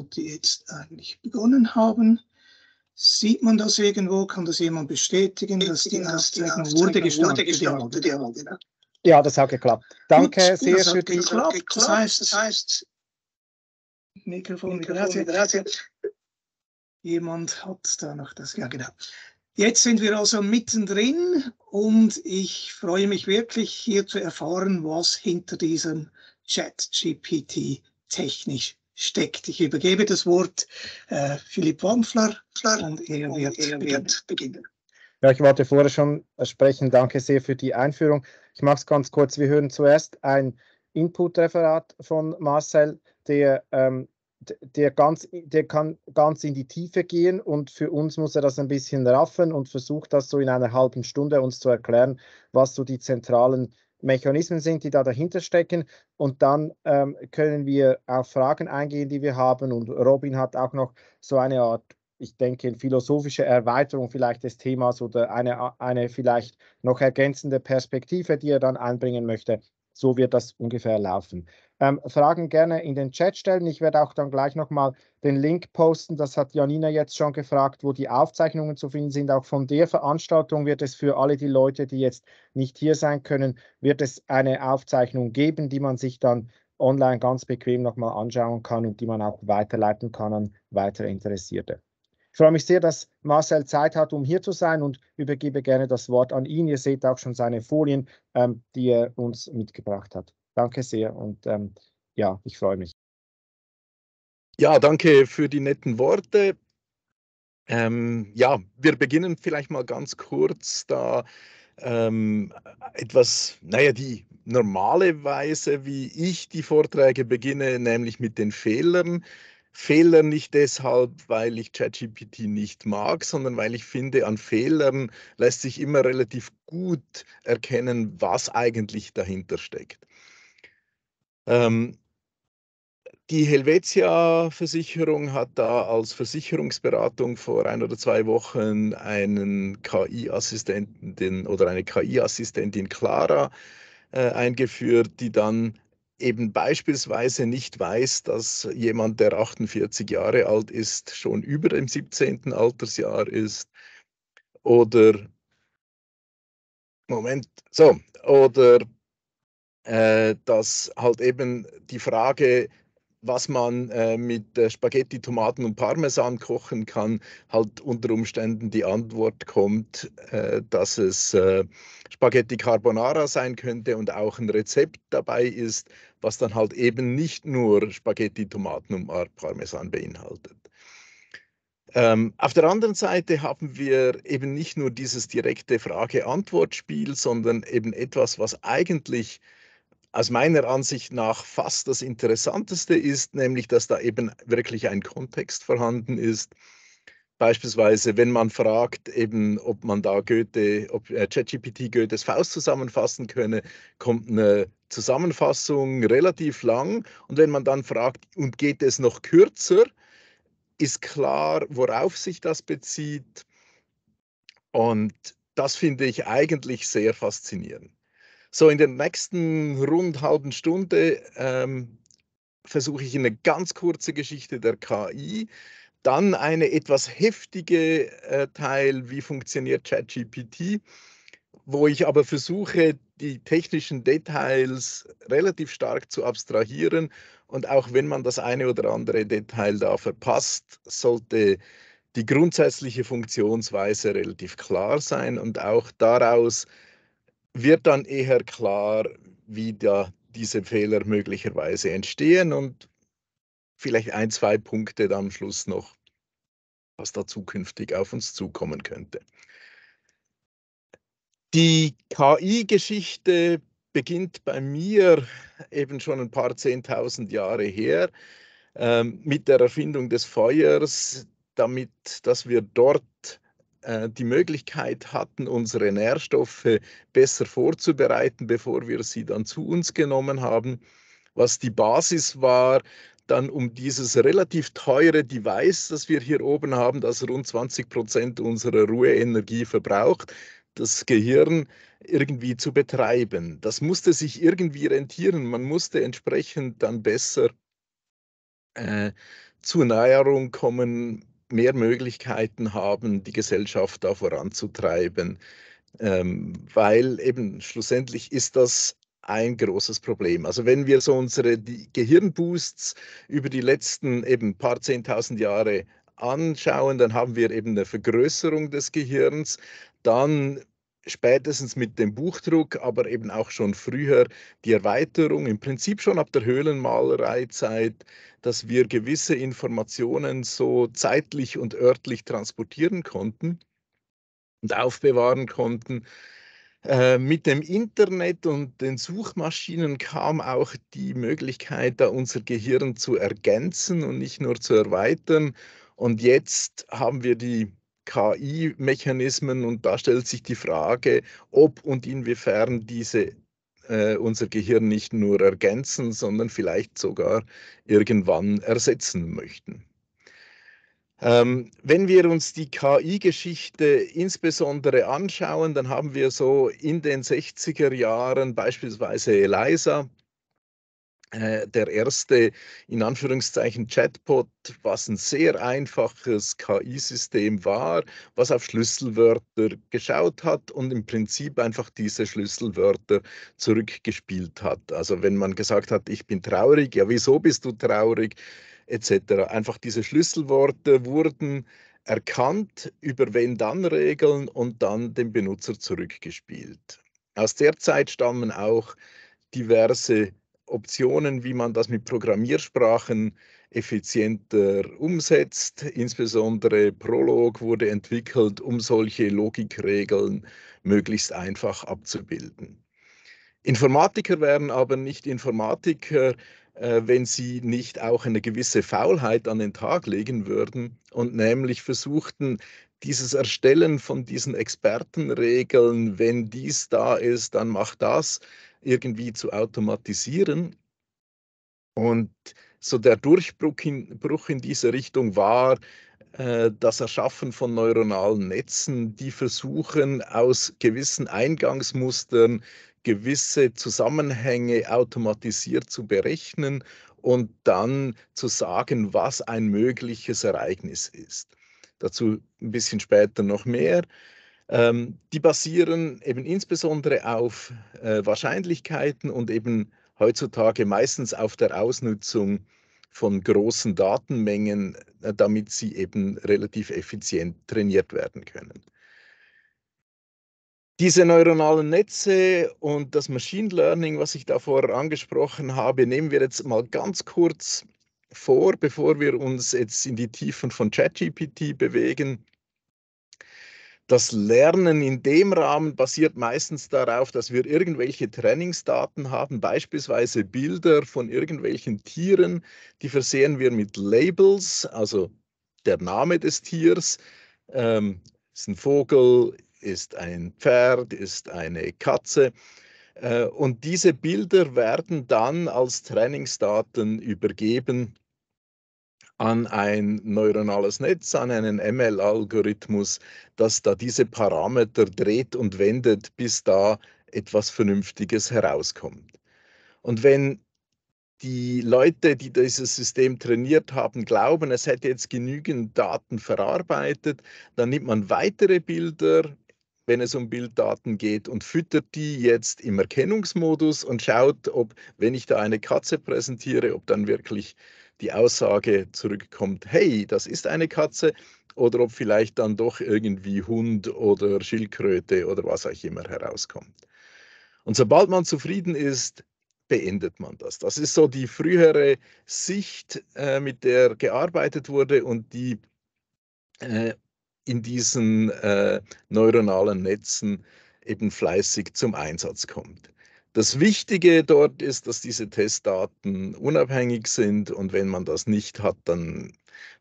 wo die jetzt eigentlich begonnen haben. Sieht man das irgendwo? Kann das jemand bestätigen, dass die Auszeichnung wurde gestartet? Ja, das hat geklappt. Danke Gut, sehr das für geklappt. Das heißt, das heißt Mikrofon, Mikrofon, Mikrofon. Jemand hat da noch das. Ja, genau. Jetzt sind wir also mittendrin und ich freue mich wirklich, hier zu erfahren, was hinter diesem Chat-GPT technisch steckt. Ich übergebe das Wort äh, Philipp Wampfler und er wird, er wird beginnen. Ja, ich wollte vorher schon sprechen. Danke sehr für die Einführung. Ich mache es ganz kurz. Wir hören zuerst ein Input-Referat von Marcel, der, ähm, der, ganz, der kann ganz in die Tiefe gehen und für uns muss er das ein bisschen raffen und versucht das so in einer halben Stunde uns zu erklären, was so die zentralen Mechanismen sind, die da dahinter stecken. Und dann ähm, können wir auf Fragen eingehen, die wir haben. Und Robin hat auch noch so eine Art, ich denke, philosophische Erweiterung vielleicht des Themas oder eine, eine vielleicht noch ergänzende Perspektive, die er dann einbringen möchte. So wird das ungefähr laufen ähm, Fragen gerne in den Chat stellen. Ich werde auch dann gleich nochmal den Link posten. Das hat Janina jetzt schon gefragt, wo die Aufzeichnungen zu finden sind. Auch von der Veranstaltung wird es für alle die Leute, die jetzt nicht hier sein können, wird es eine Aufzeichnung geben, die man sich dann online ganz bequem nochmal anschauen kann und die man auch weiterleiten kann an weitere Interessierte. Ich freue mich sehr, dass Marcel Zeit hat, um hier zu sein und übergebe gerne das Wort an ihn. Ihr seht auch schon seine Folien, ähm, die er uns mitgebracht hat. Danke sehr und ähm, ja, ich freue mich. Ja, danke für die netten Worte. Ähm, ja, wir beginnen vielleicht mal ganz kurz da ähm, etwas, naja, die normale Weise, wie ich die Vorträge beginne, nämlich mit den Fehlern. Fehler nicht deshalb, weil ich ChatGPT nicht mag, sondern weil ich finde, an Fehlern lässt sich immer relativ gut erkennen, was eigentlich dahinter steckt. Ähm, die Helvetia-Versicherung hat da als Versicherungsberatung vor ein oder zwei Wochen einen KI-Assistenten oder eine KI-Assistentin Clara äh, eingeführt, die dann eben beispielsweise nicht weiß, dass jemand, der 48 Jahre alt ist, schon über dem 17. Altersjahr ist oder Moment, so, oder äh, dass halt eben die Frage, was man äh, mit äh, Spaghetti, Tomaten und Parmesan kochen kann, halt unter Umständen die Antwort kommt, äh, dass es äh, Spaghetti Carbonara sein könnte und auch ein Rezept dabei ist, was dann halt eben nicht nur Spaghetti, Tomaten und Parmesan beinhaltet. Ähm, auf der anderen Seite haben wir eben nicht nur dieses direkte Frage-Antwort-Spiel, sondern eben etwas, was eigentlich aus meiner Ansicht nach fast das Interessanteste ist, nämlich dass da eben wirklich ein Kontext vorhanden ist. Beispielsweise, wenn man fragt, eben, ob man da Goethe, ob äh, ChatGPT Goethes Faust zusammenfassen könne, kommt eine Zusammenfassung relativ lang. Und wenn man dann fragt, und geht es noch kürzer, ist klar, worauf sich das bezieht. Und das finde ich eigentlich sehr faszinierend. So in der nächsten rund halben Stunde ähm, versuche ich eine ganz kurze Geschichte der KI, dann eine etwas heftige äh, Teil, wie funktioniert ChatGPT, wo ich aber versuche, die technischen Details relativ stark zu abstrahieren. Und auch wenn man das eine oder andere Detail da verpasst, sollte die grundsätzliche Funktionsweise relativ klar sein und auch daraus wird dann eher klar, wie da diese Fehler möglicherweise entstehen und vielleicht ein, zwei Punkte dann am Schluss noch, was da zukünftig auf uns zukommen könnte. Die KI-Geschichte beginnt bei mir eben schon ein paar zehntausend Jahre her ähm, mit der Erfindung des Feuers, damit, dass wir dort äh, die Möglichkeit hatten, unsere Nährstoffe besser vorzubereiten, bevor wir sie dann zu uns genommen haben, was die Basis war, dann um dieses relativ teure Device, das wir hier oben haben, das rund 20 Prozent unserer Ruheenergie verbraucht, das Gehirn irgendwie zu betreiben. Das musste sich irgendwie rentieren. Man musste entsprechend dann besser äh, zur Nahrung kommen, mehr Möglichkeiten haben, die Gesellschaft da voranzutreiben, ähm, weil eben schlussendlich ist das ein großes Problem. Also wenn wir so unsere Gehirnboosts über die letzten eben paar zehntausend Jahre anschauen, dann haben wir eben eine Vergrößerung des Gehirns, dann spätestens mit dem Buchdruck, aber eben auch schon früher die Erweiterung, im Prinzip schon ab der Höhlenmalereizeit, dass wir gewisse Informationen so zeitlich und örtlich transportieren konnten und aufbewahren konnten. Äh, mit dem Internet und den Suchmaschinen kam auch die Möglichkeit, da unser Gehirn zu ergänzen und nicht nur zu erweitern. Und jetzt haben wir die KI-Mechanismen und da stellt sich die Frage, ob und inwiefern diese äh, unser Gehirn nicht nur ergänzen, sondern vielleicht sogar irgendwann ersetzen möchten. Ähm, wenn wir uns die KI-Geschichte insbesondere anschauen, dann haben wir so in den 60er Jahren beispielsweise ELISA, äh, der erste, in Anführungszeichen, Chatbot, was ein sehr einfaches KI-System war, was auf Schlüsselwörter geschaut hat und im Prinzip einfach diese Schlüsselwörter zurückgespielt hat. Also wenn man gesagt hat, ich bin traurig, ja, wieso bist du traurig, etc. Einfach diese Schlüsselworte wurden erkannt, über wenn dann Regeln und dann dem Benutzer zurückgespielt. Aus der Zeit stammen auch diverse Optionen, wie man das mit Programmiersprachen effizienter umsetzt. Insbesondere Prolog wurde entwickelt, um solche Logikregeln möglichst einfach abzubilden. Informatiker wären aber nicht Informatiker, äh, wenn sie nicht auch eine gewisse Faulheit an den Tag legen würden und nämlich versuchten, dieses Erstellen von diesen Expertenregeln, wenn dies da ist, dann mach das, irgendwie zu automatisieren. Und so der Durchbruch in, Bruch in diese Richtung war äh, das Erschaffen von neuronalen Netzen, die versuchen, aus gewissen Eingangsmustern gewisse Zusammenhänge automatisiert zu berechnen und dann zu sagen, was ein mögliches Ereignis ist. Dazu ein bisschen später noch mehr. Ähm, die basieren eben insbesondere auf äh, Wahrscheinlichkeiten und eben heutzutage meistens auf der Ausnutzung von großen Datenmengen, äh, damit sie eben relativ effizient trainiert werden können. Diese neuronalen Netze und das Machine Learning, was ich davor angesprochen habe, nehmen wir jetzt mal ganz kurz vor, bevor wir uns jetzt in die Tiefen von ChatGPT bewegen. Das Lernen in dem Rahmen basiert meistens darauf, dass wir irgendwelche Trainingsdaten haben, beispielsweise Bilder von irgendwelchen Tieren. Die versehen wir mit Labels, also der Name des Tiers. Ähm, ist ein Vogel, ist ein Pferd, ist eine Katze. Äh, und diese Bilder werden dann als Trainingsdaten übergeben an ein neuronales Netz, an einen ML-Algorithmus, dass da diese Parameter dreht und wendet, bis da etwas Vernünftiges herauskommt. Und wenn die Leute, die dieses System trainiert haben, glauben, es hätte jetzt genügend Daten verarbeitet, dann nimmt man weitere Bilder, wenn es um Bilddaten geht, und füttert die jetzt im Erkennungsmodus und schaut, ob, wenn ich da eine Katze präsentiere, ob dann wirklich die Aussage zurückkommt, hey, das ist eine Katze, oder ob vielleicht dann doch irgendwie Hund oder Schildkröte oder was auch immer herauskommt. Und sobald man zufrieden ist, beendet man das. Das ist so die frühere Sicht, äh, mit der gearbeitet wurde und die äh, in diesen äh, neuronalen Netzen eben fleißig zum Einsatz kommt. Das Wichtige dort ist, dass diese Testdaten unabhängig sind und wenn man das nicht hat, dann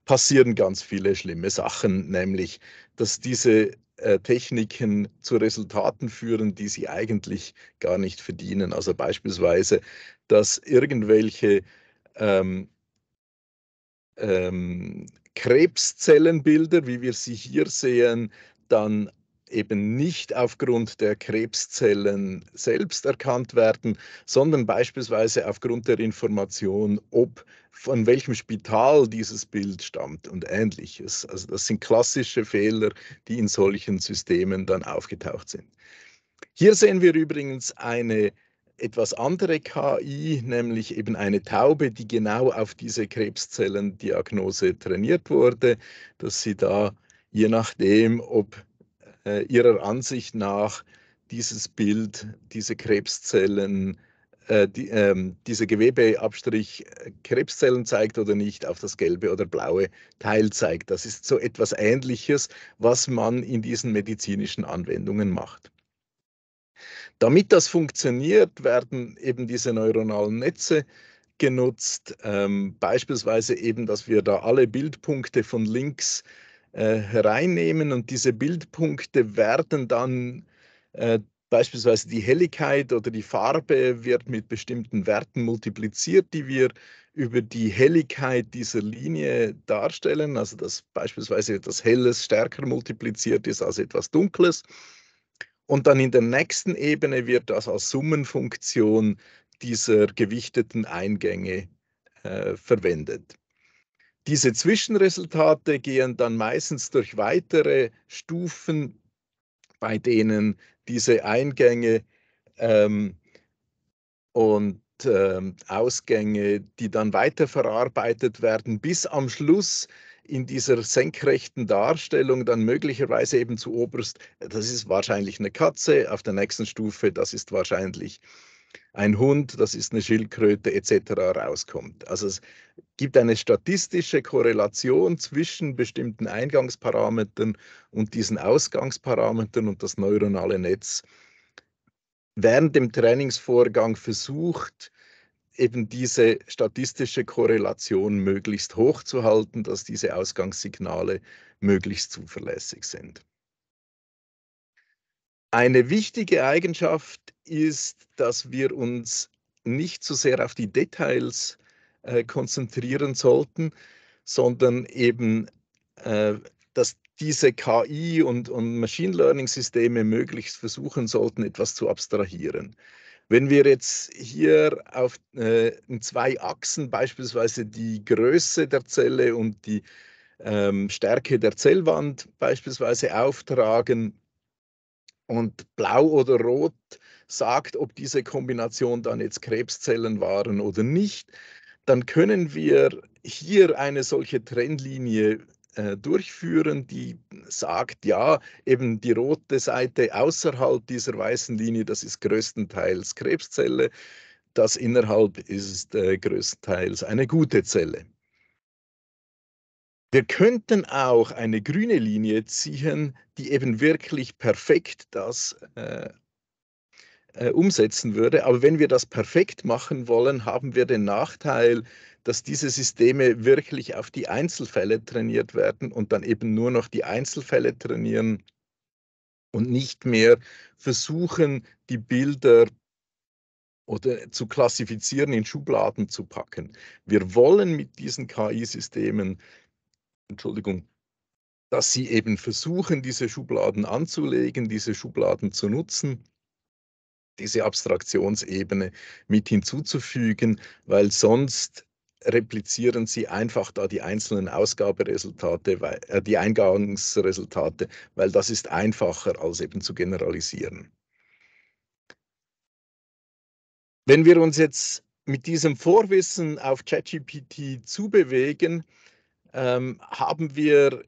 passieren ganz viele schlimme Sachen, nämlich dass diese äh, Techniken zu Resultaten führen, die sie eigentlich gar nicht verdienen. Also beispielsweise, dass irgendwelche ähm, ähm, Krebszellenbilder, wie wir sie hier sehen, dann eben nicht aufgrund der Krebszellen selbst erkannt werden, sondern beispielsweise aufgrund der Information, ob von welchem Spital dieses Bild stammt und ähnliches. Also das sind klassische Fehler, die in solchen Systemen dann aufgetaucht sind. Hier sehen wir übrigens eine etwas andere KI, nämlich eben eine Taube, die genau auf diese Krebszellendiagnose trainiert wurde, dass sie da je nachdem, ob äh, Ihrer Ansicht nach dieses Bild, diese Krebszellen, äh, die, ähm, diese Gewebeabstrich äh, Krebszellen zeigt oder nicht auf das gelbe oder blaue Teil zeigt. Das ist so etwas Ähnliches, was man in diesen medizinischen Anwendungen macht. Damit das funktioniert, werden eben diese neuronalen Netze genutzt, ähm, beispielsweise eben, dass wir da alle Bildpunkte von links äh, äh, hereinnehmen und diese Bildpunkte werden dann äh, beispielsweise die Helligkeit oder die Farbe wird mit bestimmten Werten multipliziert, die wir über die Helligkeit dieser Linie darstellen, also dass beispielsweise etwas Helles stärker multipliziert ist als etwas Dunkles. Und dann in der nächsten Ebene wird das als Summenfunktion dieser gewichteten Eingänge äh, verwendet. Diese Zwischenresultate gehen dann meistens durch weitere Stufen, bei denen diese Eingänge ähm, und ähm, Ausgänge, die dann weiterverarbeitet werden, bis am Schluss in dieser senkrechten Darstellung dann möglicherweise eben zu oberst, das ist wahrscheinlich eine Katze, auf der nächsten Stufe, das ist wahrscheinlich ein Hund, das ist eine Schildkröte etc. rauskommt. Also es gibt eine statistische Korrelation zwischen bestimmten Eingangsparametern und diesen Ausgangsparametern und das neuronale Netz während dem Trainingsvorgang versucht, eben diese statistische Korrelation möglichst hoch zu halten, dass diese Ausgangssignale möglichst zuverlässig sind. Eine wichtige Eigenschaft ist, dass wir uns nicht so sehr auf die Details äh, konzentrieren sollten, sondern eben, äh, dass diese KI und, und Machine Learning-Systeme möglichst versuchen sollten, etwas zu abstrahieren. Wenn wir jetzt hier auf äh, zwei Achsen beispielsweise die Größe der Zelle und die ähm, Stärke der Zellwand beispielsweise auftragen und blau oder rot sagt, ob diese Kombination dann jetzt Krebszellen waren oder nicht, dann können wir hier eine solche Trennlinie äh, durchführen, die sagt, ja, eben die rote Seite außerhalb dieser weißen Linie, das ist größtenteils Krebszelle, das innerhalb ist äh, größtenteils eine gute Zelle. Wir könnten auch eine grüne Linie ziehen, die eben wirklich perfekt das äh, äh, umsetzen würde. Aber wenn wir das perfekt machen wollen, haben wir den Nachteil, dass diese Systeme wirklich auf die Einzelfälle trainiert werden und dann eben nur noch die Einzelfälle trainieren und nicht mehr versuchen, die Bilder oder zu klassifizieren, in Schubladen zu packen. Wir wollen mit diesen KI-Systemen, Entschuldigung, dass sie eben versuchen, diese Schubladen anzulegen, diese Schubladen zu nutzen diese Abstraktionsebene mit hinzuzufügen, weil sonst replizieren sie einfach da die einzelnen Ausgaberesultate, weil, äh, die Eingangsresultate, weil das ist einfacher als eben zu generalisieren. Wenn wir uns jetzt mit diesem Vorwissen auf ChatGPT zubewegen, ähm, haben wir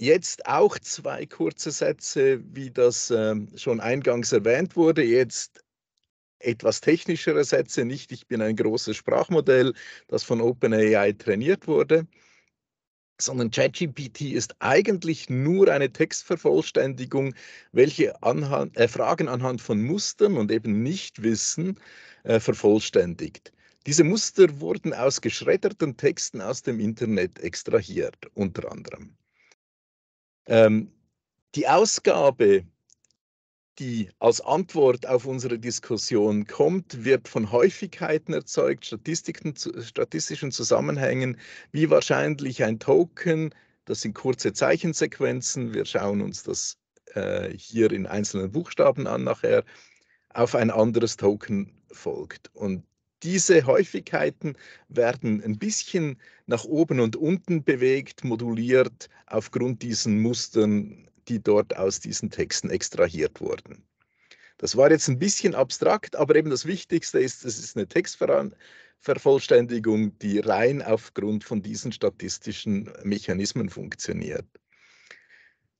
Jetzt auch zwei kurze Sätze, wie das ähm, schon eingangs erwähnt wurde. Jetzt etwas technischere Sätze, nicht ich bin ein großes Sprachmodell, das von OpenAI trainiert wurde, sondern ChatGPT ist eigentlich nur eine Textvervollständigung, welche anhand, äh, Fragen anhand von Mustern und eben Nichtwissen äh, vervollständigt. Diese Muster wurden aus geschredderten Texten aus dem Internet extrahiert, unter anderem. Ähm, die Ausgabe, die als Antwort auf unsere Diskussion kommt, wird von Häufigkeiten erzeugt, statistischen Zusammenhängen, wie wahrscheinlich ein Token. Das sind kurze Zeichensequenzen. Wir schauen uns das äh, hier in einzelnen Buchstaben an nachher auf ein anderes Token folgt. Und diese Häufigkeiten werden ein bisschen nach oben und unten bewegt, moduliert aufgrund diesen Mustern, die dort aus diesen Texten extrahiert wurden. Das war jetzt ein bisschen abstrakt, aber eben das Wichtigste ist, es ist eine Textvervollständigung, die rein aufgrund von diesen statistischen Mechanismen funktioniert.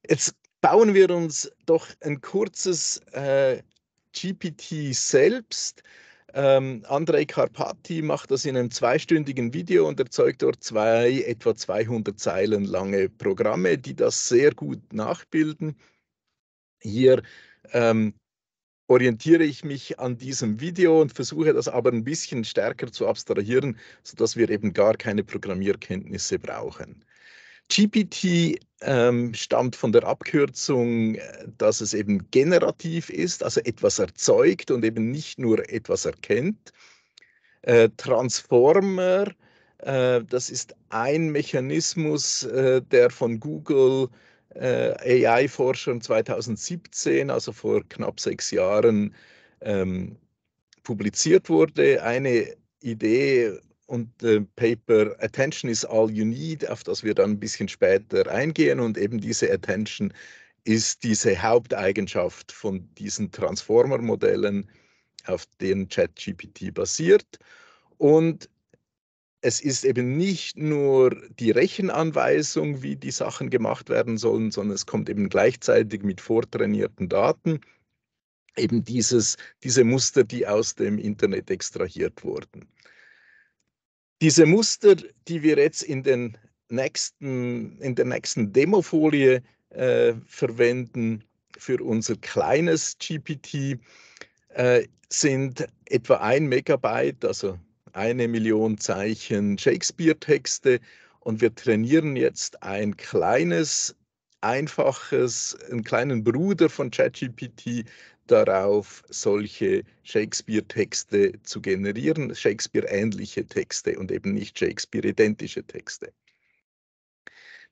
Jetzt bauen wir uns doch ein kurzes äh, GPT selbst ähm, Andrei Karpati macht das in einem zweistündigen Video und erzeugt dort zwei etwa 200 Zeilen lange Programme, die das sehr gut nachbilden. Hier ähm, orientiere ich mich an diesem Video und versuche das aber ein bisschen stärker zu abstrahieren, sodass wir eben gar keine Programmierkenntnisse brauchen. GPT ähm, stammt von der Abkürzung, äh, dass es eben generativ ist, also etwas erzeugt und eben nicht nur etwas erkennt. Äh, Transformer, äh, das ist ein Mechanismus, äh, der von Google äh, AI-Forschern 2017, also vor knapp sechs Jahren, ähm, publiziert wurde. Eine Idee und äh, Paper Attention is all you need, auf das wir dann ein bisschen später eingehen. Und eben diese Attention ist diese Haupteigenschaft von diesen Transformer-Modellen, auf denen ChatGPT basiert. Und es ist eben nicht nur die Rechenanweisung, wie die Sachen gemacht werden sollen, sondern es kommt eben gleichzeitig mit vortrainierten Daten eben dieses, diese Muster, die aus dem Internet extrahiert wurden. Diese Muster, die wir jetzt in, den nächsten, in der nächsten Demofolie äh, verwenden für unser kleines GPT, äh, sind etwa ein Megabyte, also eine Million Zeichen Shakespeare-Texte. Und wir trainieren jetzt ein kleines einfaches, einen kleinen Bruder von ChatGPT, darauf, solche Shakespeare-Texte zu generieren, Shakespeare-ähnliche Texte und eben nicht Shakespeare-identische Texte.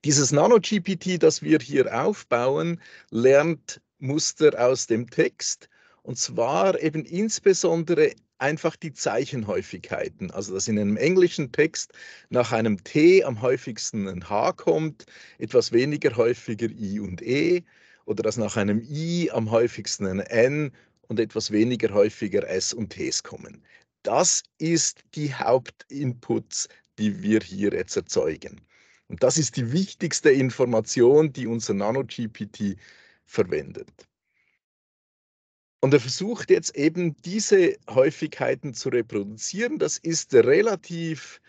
Dieses Nano-GPT, das wir hier aufbauen, lernt Muster aus dem Text und zwar eben insbesondere einfach die Zeichenhäufigkeiten. Also, dass in einem englischen Text nach einem T am häufigsten ein H kommt, etwas weniger häufiger I und E, oder dass nach einem I am häufigsten ein N und etwas weniger häufiger S und Ts kommen. Das ist die Hauptinputs, die wir hier jetzt erzeugen. Und das ist die wichtigste Information, die unser NanoGPT verwendet. Und er versucht jetzt eben diese Häufigkeiten zu reproduzieren. Das ist relativ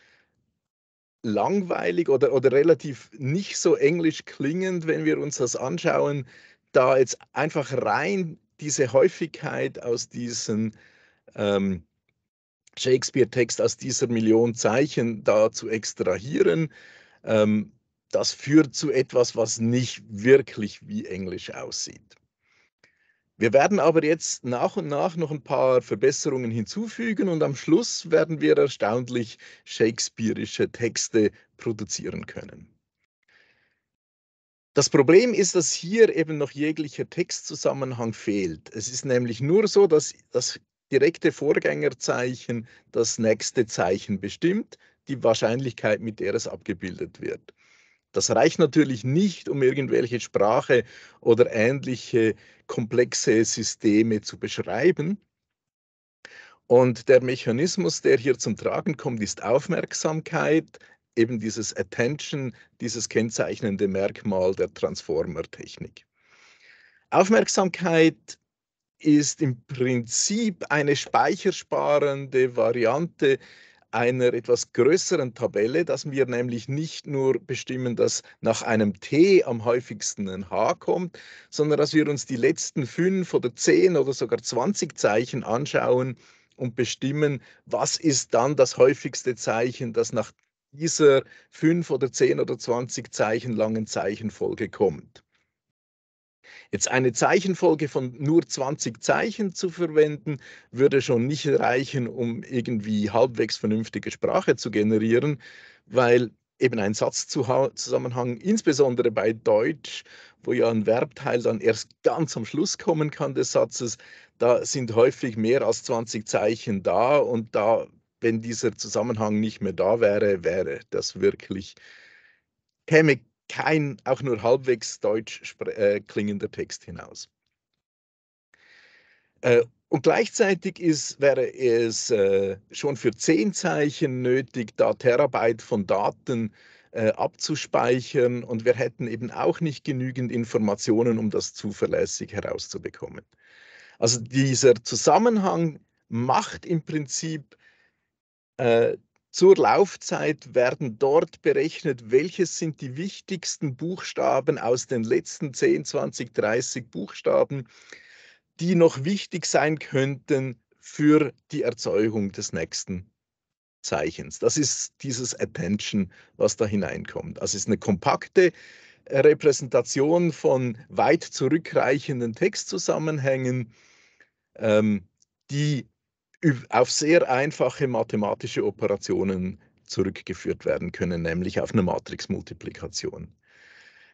langweilig oder, oder relativ nicht so englisch klingend, wenn wir uns das anschauen, da jetzt einfach rein diese Häufigkeit aus diesem ähm, Shakespeare-Text, aus dieser Million Zeichen da zu extrahieren, ähm, das führt zu etwas, was nicht wirklich wie Englisch aussieht. Wir werden aber jetzt nach und nach noch ein paar Verbesserungen hinzufügen und am Schluss werden wir erstaunlich shakespearische Texte produzieren können. Das Problem ist, dass hier eben noch jeglicher Textzusammenhang fehlt. Es ist nämlich nur so, dass das direkte Vorgängerzeichen das nächste Zeichen bestimmt, die Wahrscheinlichkeit, mit der es abgebildet wird. Das reicht natürlich nicht, um irgendwelche Sprache oder ähnliche komplexe Systeme zu beschreiben. Und der Mechanismus, der hier zum Tragen kommt, ist Aufmerksamkeit, eben dieses Attention, dieses kennzeichnende Merkmal der Transformer-Technik. Aufmerksamkeit ist im Prinzip eine speichersparende Variante einer etwas größeren Tabelle, dass wir nämlich nicht nur bestimmen, dass nach einem T am häufigsten ein H kommt, sondern dass wir uns die letzten fünf oder zehn oder sogar 20 Zeichen anschauen und bestimmen, was ist dann das häufigste Zeichen, das nach dieser fünf oder zehn oder 20 Zeichen langen Zeichenfolge kommt. Jetzt eine Zeichenfolge von nur 20 Zeichen zu verwenden, würde schon nicht reichen, um irgendwie halbwegs vernünftige Sprache zu generieren, weil eben ein Satzzusammenhang, insbesondere bei Deutsch, wo ja ein Verbteil dann erst ganz am Schluss kommen kann des Satzes, da sind häufig mehr als 20 Zeichen da und da, wenn dieser Zusammenhang nicht mehr da wäre, wäre das wirklich, käme kein auch nur halbwegs deutsch äh, klingender Text hinaus. Äh, und gleichzeitig ist, wäre es äh, schon für zehn Zeichen nötig, da Terabyte von Daten äh, abzuspeichern und wir hätten eben auch nicht genügend Informationen, um das zuverlässig herauszubekommen. Also dieser Zusammenhang macht im Prinzip äh, zur Laufzeit werden dort berechnet, welches sind die wichtigsten Buchstaben aus den letzten 10, 20, 30 Buchstaben, die noch wichtig sein könnten für die Erzeugung des nächsten Zeichens. Das ist dieses Attention, was da hineinkommt. Also es ist eine kompakte äh, Repräsentation von weit zurückreichenden Textzusammenhängen, ähm, die auf sehr einfache mathematische Operationen zurückgeführt werden können, nämlich auf eine Matrixmultiplikation.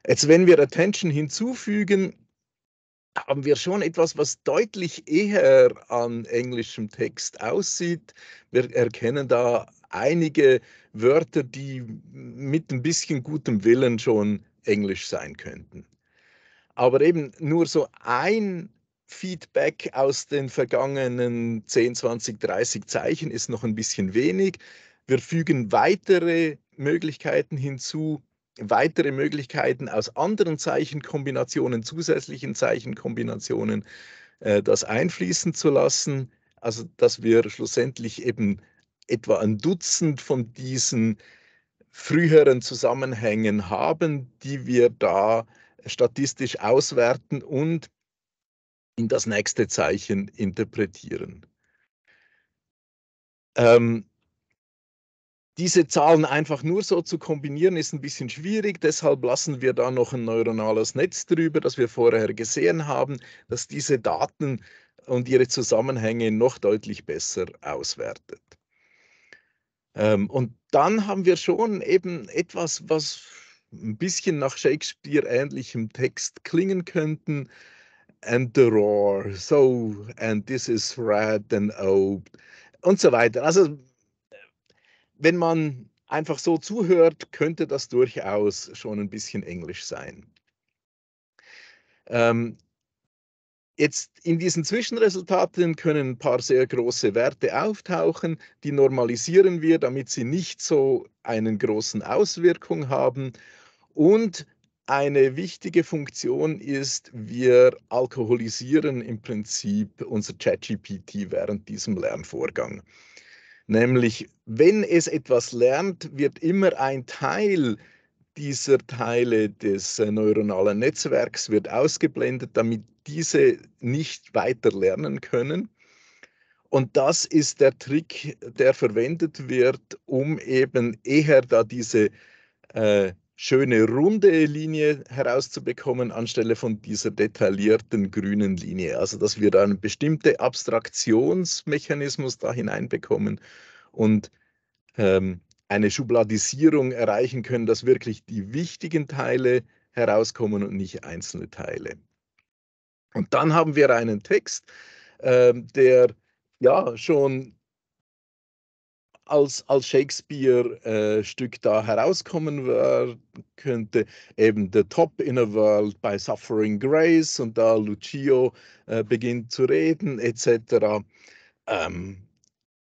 Jetzt, wenn wir Attention hinzufügen, haben wir schon etwas, was deutlich eher an englischem Text aussieht. Wir erkennen da einige Wörter, die mit ein bisschen gutem Willen schon englisch sein könnten. Aber eben nur so ein Feedback aus den vergangenen 10, 20, 30 Zeichen ist noch ein bisschen wenig. Wir fügen weitere Möglichkeiten hinzu, weitere Möglichkeiten aus anderen Zeichenkombinationen, zusätzlichen Zeichenkombinationen, äh, das einfließen zu lassen. Also, dass wir schlussendlich eben etwa ein Dutzend von diesen früheren Zusammenhängen haben, die wir da statistisch auswerten und in das nächste Zeichen interpretieren. Ähm, diese Zahlen einfach nur so zu kombinieren, ist ein bisschen schwierig. Deshalb lassen wir da noch ein neuronales Netz drüber, das wir vorher gesehen haben, das diese Daten und ihre Zusammenhänge noch deutlich besser auswertet. Ähm, und dann haben wir schon eben etwas, was ein bisschen nach Shakespeare ähnlichem Text klingen könnten, and the roar, so and this is red and old und so weiter. Also wenn man einfach so zuhört, könnte das durchaus schon ein bisschen Englisch sein. Ähm, jetzt in diesen Zwischenresultaten können ein paar sehr große Werte auftauchen, die normalisieren wir, damit sie nicht so einen großen Auswirkung haben. Und eine wichtige Funktion ist, wir alkoholisieren im Prinzip unser ChatGPT während diesem Lernvorgang. Nämlich, wenn es etwas lernt, wird immer ein Teil dieser Teile des äh, neuronalen Netzwerks wird ausgeblendet, damit diese nicht weiter lernen können. Und das ist der Trick, der verwendet wird, um eben eher da diese äh, schöne runde Linie herauszubekommen anstelle von dieser detaillierten grünen Linie. Also dass wir dann bestimmte bestimmten Abstraktionsmechanismus da hineinbekommen und ähm, eine Schubladisierung erreichen können, dass wirklich die wichtigen Teile herauskommen und nicht einzelne Teile. Und dann haben wir einen Text, ähm, der ja schon als, als Shakespeare-Stück äh, da herauskommen könnte, eben The Top in a World by Suffering Grace und da Lucio äh, beginnt zu reden, etc. Ähm,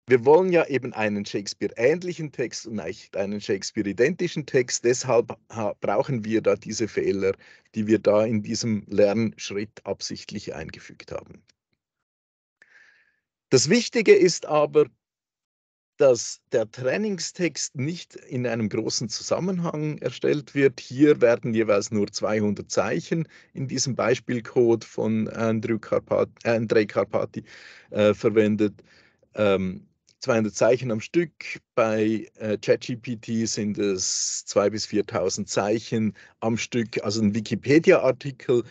wir wollen ja eben einen Shakespeare-ähnlichen Text und nicht einen Shakespeare-identischen Text. Deshalb brauchen wir da diese Fehler, die wir da in diesem Lernschritt absichtlich eingefügt haben. Das Wichtige ist aber, dass der Trainingstext nicht in einem großen Zusammenhang erstellt wird. Hier werden jeweils nur 200 Zeichen in diesem Beispielcode von Andrew Carpati, Andrei Carpati äh, verwendet. Ähm, 200 Zeichen am Stück. Bei äh, ChatGPT sind es 2.000 bis 4.000 Zeichen am Stück. Also ein Wikipedia-Artikel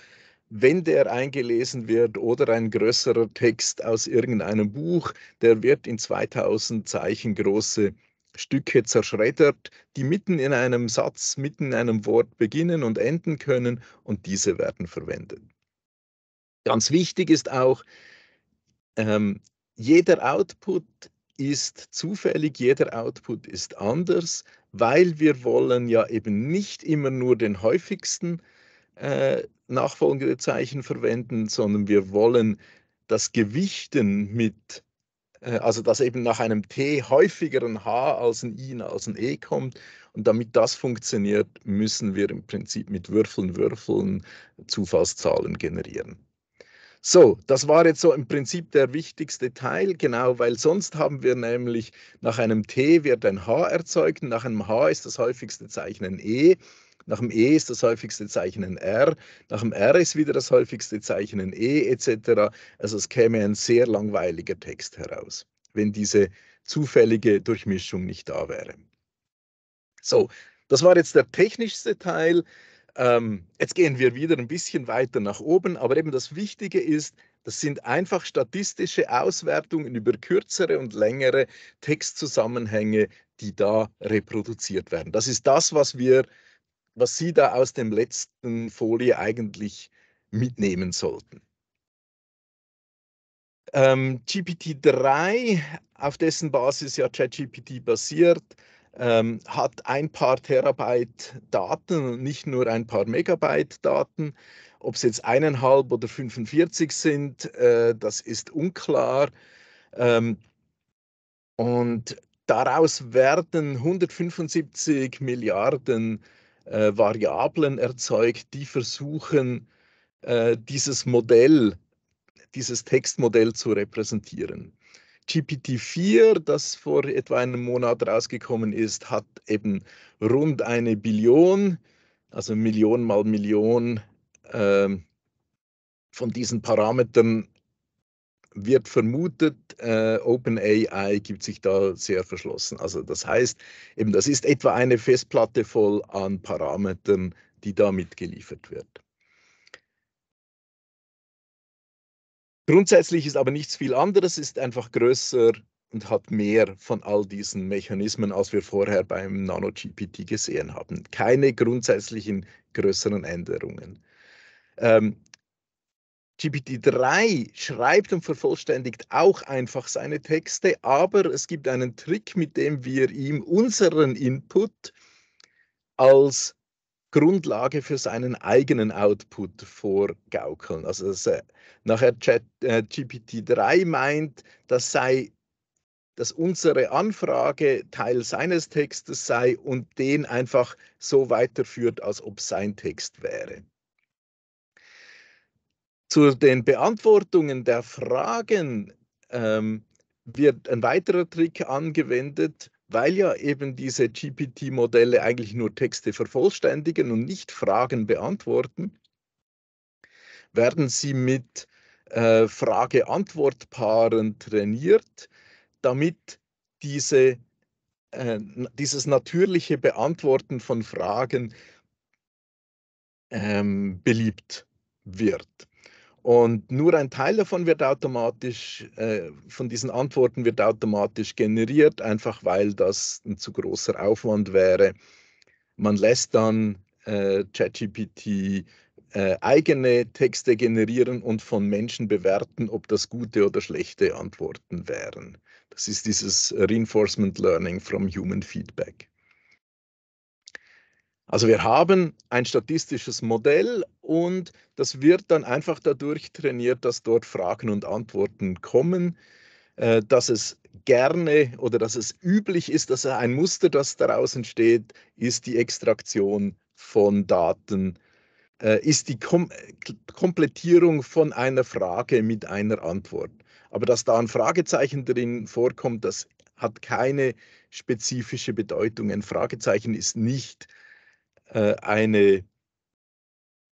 wenn der eingelesen wird oder ein größerer Text aus irgendeinem Buch, der wird in 2000 Zeichen große Stücke zerschreddert, die mitten in einem Satz, mitten in einem Wort beginnen und enden können und diese werden verwendet. Ganz wichtig ist auch, ähm, jeder Output ist zufällig, jeder Output ist anders, weil wir wollen ja eben nicht immer nur den häufigsten äh, nachfolgende Zeichen verwenden, sondern wir wollen das Gewichten mit, äh, also dass eben nach einem T häufiger ein H als ein I als ein E kommt. Und damit das funktioniert, müssen wir im Prinzip mit Würfeln, Würfeln Zufallszahlen generieren. So, das war jetzt so im Prinzip der wichtigste Teil, genau, weil sonst haben wir nämlich nach einem T wird ein H erzeugt, nach einem H ist das häufigste Zeichen ein E nach dem E ist das häufigste Zeichen ein R. Nach dem R ist wieder das häufigste Zeichen ein E etc. Also es käme ein sehr langweiliger Text heraus, wenn diese zufällige Durchmischung nicht da wäre. So, das war jetzt der technischste Teil. Ähm, jetzt gehen wir wieder ein bisschen weiter nach oben, aber eben das Wichtige ist, das sind einfach statistische Auswertungen über kürzere und längere Textzusammenhänge, die da reproduziert werden. Das ist das, was wir was Sie da aus dem letzten Folie eigentlich mitnehmen sollten. Ähm, GPT-3, auf dessen Basis ja ChatGPT basiert, ähm, hat ein paar Terabyte Daten und nicht nur ein paar Megabyte Daten. Ob es jetzt eineinhalb oder 45 sind, äh, das ist unklar. Ähm, und daraus werden 175 Milliarden äh, Variablen erzeugt, die versuchen, äh, dieses Modell, dieses Textmodell zu repräsentieren. GPT-4, das vor etwa einem Monat rausgekommen ist, hat eben rund eine Billion, also Million mal Million äh, von diesen Parametern wird vermutet, äh, OpenAI gibt sich da sehr verschlossen. Also das heißt, eben das ist etwa eine Festplatte voll an Parametern, die da mitgeliefert wird. Grundsätzlich ist aber nichts viel anderes, ist einfach größer und hat mehr von all diesen Mechanismen, als wir vorher beim NanoGPT gesehen haben. Keine grundsätzlichen größeren Änderungen. Ähm, GPT-3 schreibt und vervollständigt auch einfach seine Texte, aber es gibt einen Trick, mit dem wir ihm unseren Input als Grundlage für seinen eigenen Output vorgaukeln. Also dass äh, nachher GPT-3 meint, das sei, dass unsere Anfrage Teil seines Textes sei und den einfach so weiterführt, als ob sein Text wäre. Zu den Beantwortungen der Fragen ähm, wird ein weiterer Trick angewendet, weil ja eben diese GPT-Modelle eigentlich nur Texte vervollständigen und nicht Fragen beantworten, werden sie mit äh, Frage-Antwort-Paaren trainiert, damit diese, äh, dieses natürliche Beantworten von Fragen ähm, beliebt wird. Und nur ein Teil davon wird automatisch, äh, von diesen Antworten wird automatisch generiert, einfach weil das ein zu großer Aufwand wäre. Man lässt dann äh, ChatGPT äh, eigene Texte generieren und von Menschen bewerten, ob das gute oder schlechte Antworten wären. Das ist dieses Reinforcement Learning from Human Feedback. Also wir haben ein statistisches Modell und das wird dann einfach dadurch trainiert, dass dort Fragen und Antworten kommen, äh, dass es gerne oder dass es üblich ist, dass ein Muster, das daraus entsteht, ist die Extraktion von Daten, äh, ist die Kom Komplettierung von einer Frage mit einer Antwort. Aber dass da ein Fragezeichen drin vorkommt, das hat keine spezifische Bedeutung. Ein Fragezeichen ist nicht äh, äh, eine,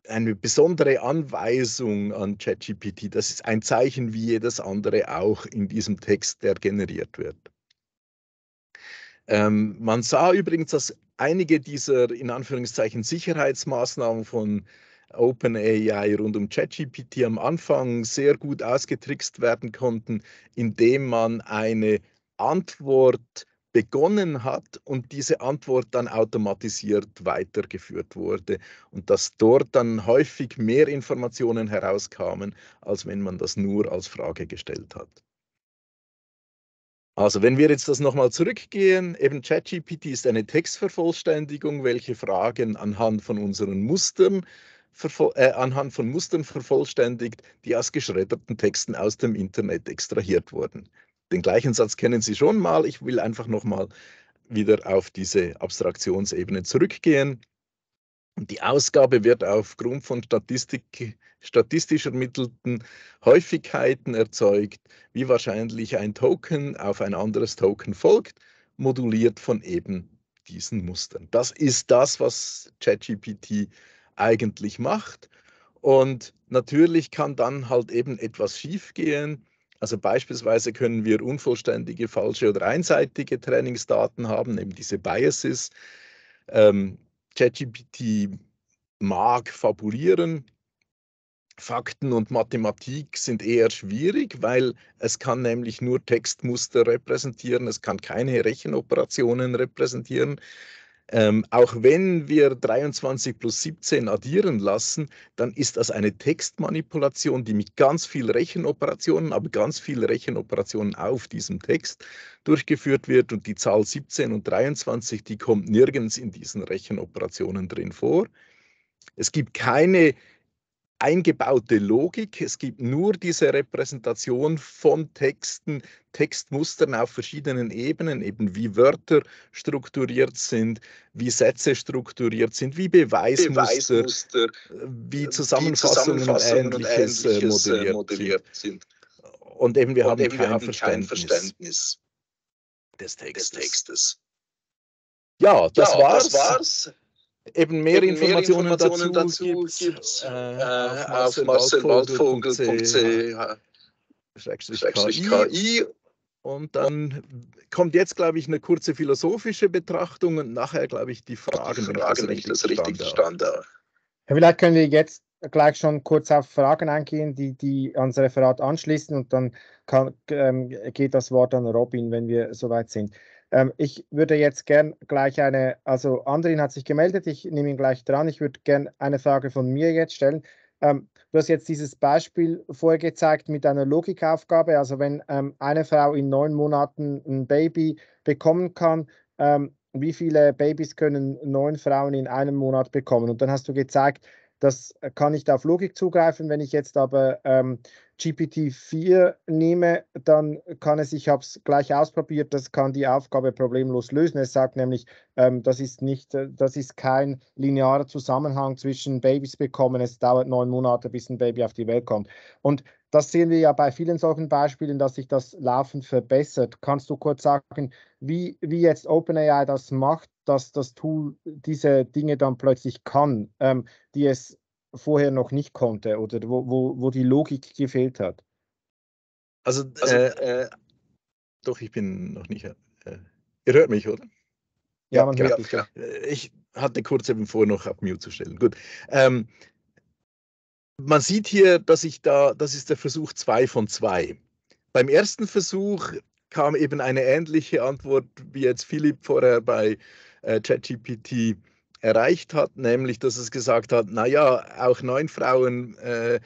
eine besondere Anweisung an ChatGPT. Das ist ein Zeichen wie jedes andere auch in diesem Text, der generiert wird. Ähm, man sah übrigens, dass einige dieser in Anführungszeichen Sicherheitsmaßnahmen von OpenAI rund um ChatGPT am Anfang sehr gut ausgetrickst werden konnten, indem man eine Antwort begonnen hat und diese Antwort dann automatisiert weitergeführt wurde und dass dort dann häufig mehr Informationen herauskamen, als wenn man das nur als Frage gestellt hat. Also wenn wir jetzt das nochmal zurückgehen, eben ChatGPT ist eine Textvervollständigung, welche Fragen anhand von unseren Mustern äh, anhand von Mustern vervollständigt, die aus geschredderten Texten aus dem Internet extrahiert wurden den gleichen Satz kennen Sie schon mal. Ich will einfach nochmal wieder auf diese Abstraktionsebene zurückgehen. Die Ausgabe wird aufgrund von Statistik, statistisch ermittelten Häufigkeiten erzeugt, wie wahrscheinlich ein Token auf ein anderes Token folgt, moduliert von eben diesen Mustern. Das ist das, was ChatGPT eigentlich macht. Und natürlich kann dann halt eben etwas schiefgehen also beispielsweise können wir unvollständige, falsche oder einseitige Trainingsdaten haben, eben diese Biases. Ähm, ChatGPT mag fabulieren. Fakten und Mathematik sind eher schwierig, weil es kann nämlich nur Textmuster repräsentieren, es kann keine Rechenoperationen repräsentieren. Ähm, auch wenn wir 23 plus 17 addieren lassen, dann ist das eine Textmanipulation, die mit ganz vielen Rechenoperationen, aber ganz vielen Rechenoperationen auf diesem Text durchgeführt wird und die Zahl 17 und 23, die kommt nirgends in diesen Rechenoperationen drin vor. Es gibt keine eingebaute Logik. Es gibt nur diese Repräsentation von Texten, Textmustern auf verschiedenen Ebenen, eben wie Wörter strukturiert sind, wie Sätze strukturiert sind, wie Beweismuster, Beweismuster wie äh, Zusammenfassungen, Zusammenfassungen und Ähnliches, und äh, Ähnliches äh, modelliert, modelliert sind. sind. Und eben wir und haben, eben kein, wir haben Verständnis kein, Verständnis des Textes. Des Textes. Ja, das ja, war's. Das war's eben mehr, eben Informationen, mehr Informationen dazu, dazu gibt es äh, äh, auf, auf marcelwaldvogel.ch. KI. Und dann kommt jetzt, glaube ich, eine kurze philosophische Betrachtung und nachher, glaube ich, die Fragen. Fragen, das das richtig stand vielleicht können wir jetzt gleich schon kurz auf Fragen eingehen, die, die ans Referat anschließen und dann kann, ähm, geht das Wort an Robin, wenn wir soweit sind. Ähm, ich würde jetzt gern gleich eine, also Andrin hat sich gemeldet, ich nehme ihn gleich dran. Ich würde gern eine Frage von mir jetzt stellen. Ähm, du hast jetzt dieses Beispiel vorgezeigt mit einer Logikaufgabe. Also wenn ähm, eine Frau in neun Monaten ein Baby bekommen kann, ähm, wie viele Babys können neun Frauen in einem Monat bekommen? Und dann hast du gezeigt, das äh, kann ich da auf Logik zugreifen. Wenn ich jetzt aber ähm, GPT-4 nehme, dann kann es, ich habe es gleich ausprobiert, das kann die Aufgabe problemlos lösen. Es sagt nämlich, ähm, das ist nicht, äh, das ist kein linearer Zusammenhang zwischen Babys bekommen. Es dauert neun Monate, bis ein Baby auf die Welt kommt. Und das sehen wir ja bei vielen solchen Beispielen, dass sich das laufend verbessert. Kannst du kurz sagen, wie, wie jetzt OpenAI das macht, dass das Tool diese Dinge dann plötzlich kann, ähm, die es vorher noch nicht konnte oder wo, wo, wo die Logik gefehlt hat? Also, also äh, äh, doch, ich bin noch nicht. Äh, ihr hört mich, oder? Ja, man genau, hört dich. Ja. Äh, ich hatte kurz eben vor, noch auf Mute zu stellen. Gut. Ähm, man sieht hier, dass ich da, das ist der Versuch 2 von 2. Beim ersten Versuch kam eben eine ähnliche Antwort, wie jetzt Philipp vorher bei äh, ChatGPT erreicht hat, nämlich dass es gesagt hat, naja, auch neun Frauen äh,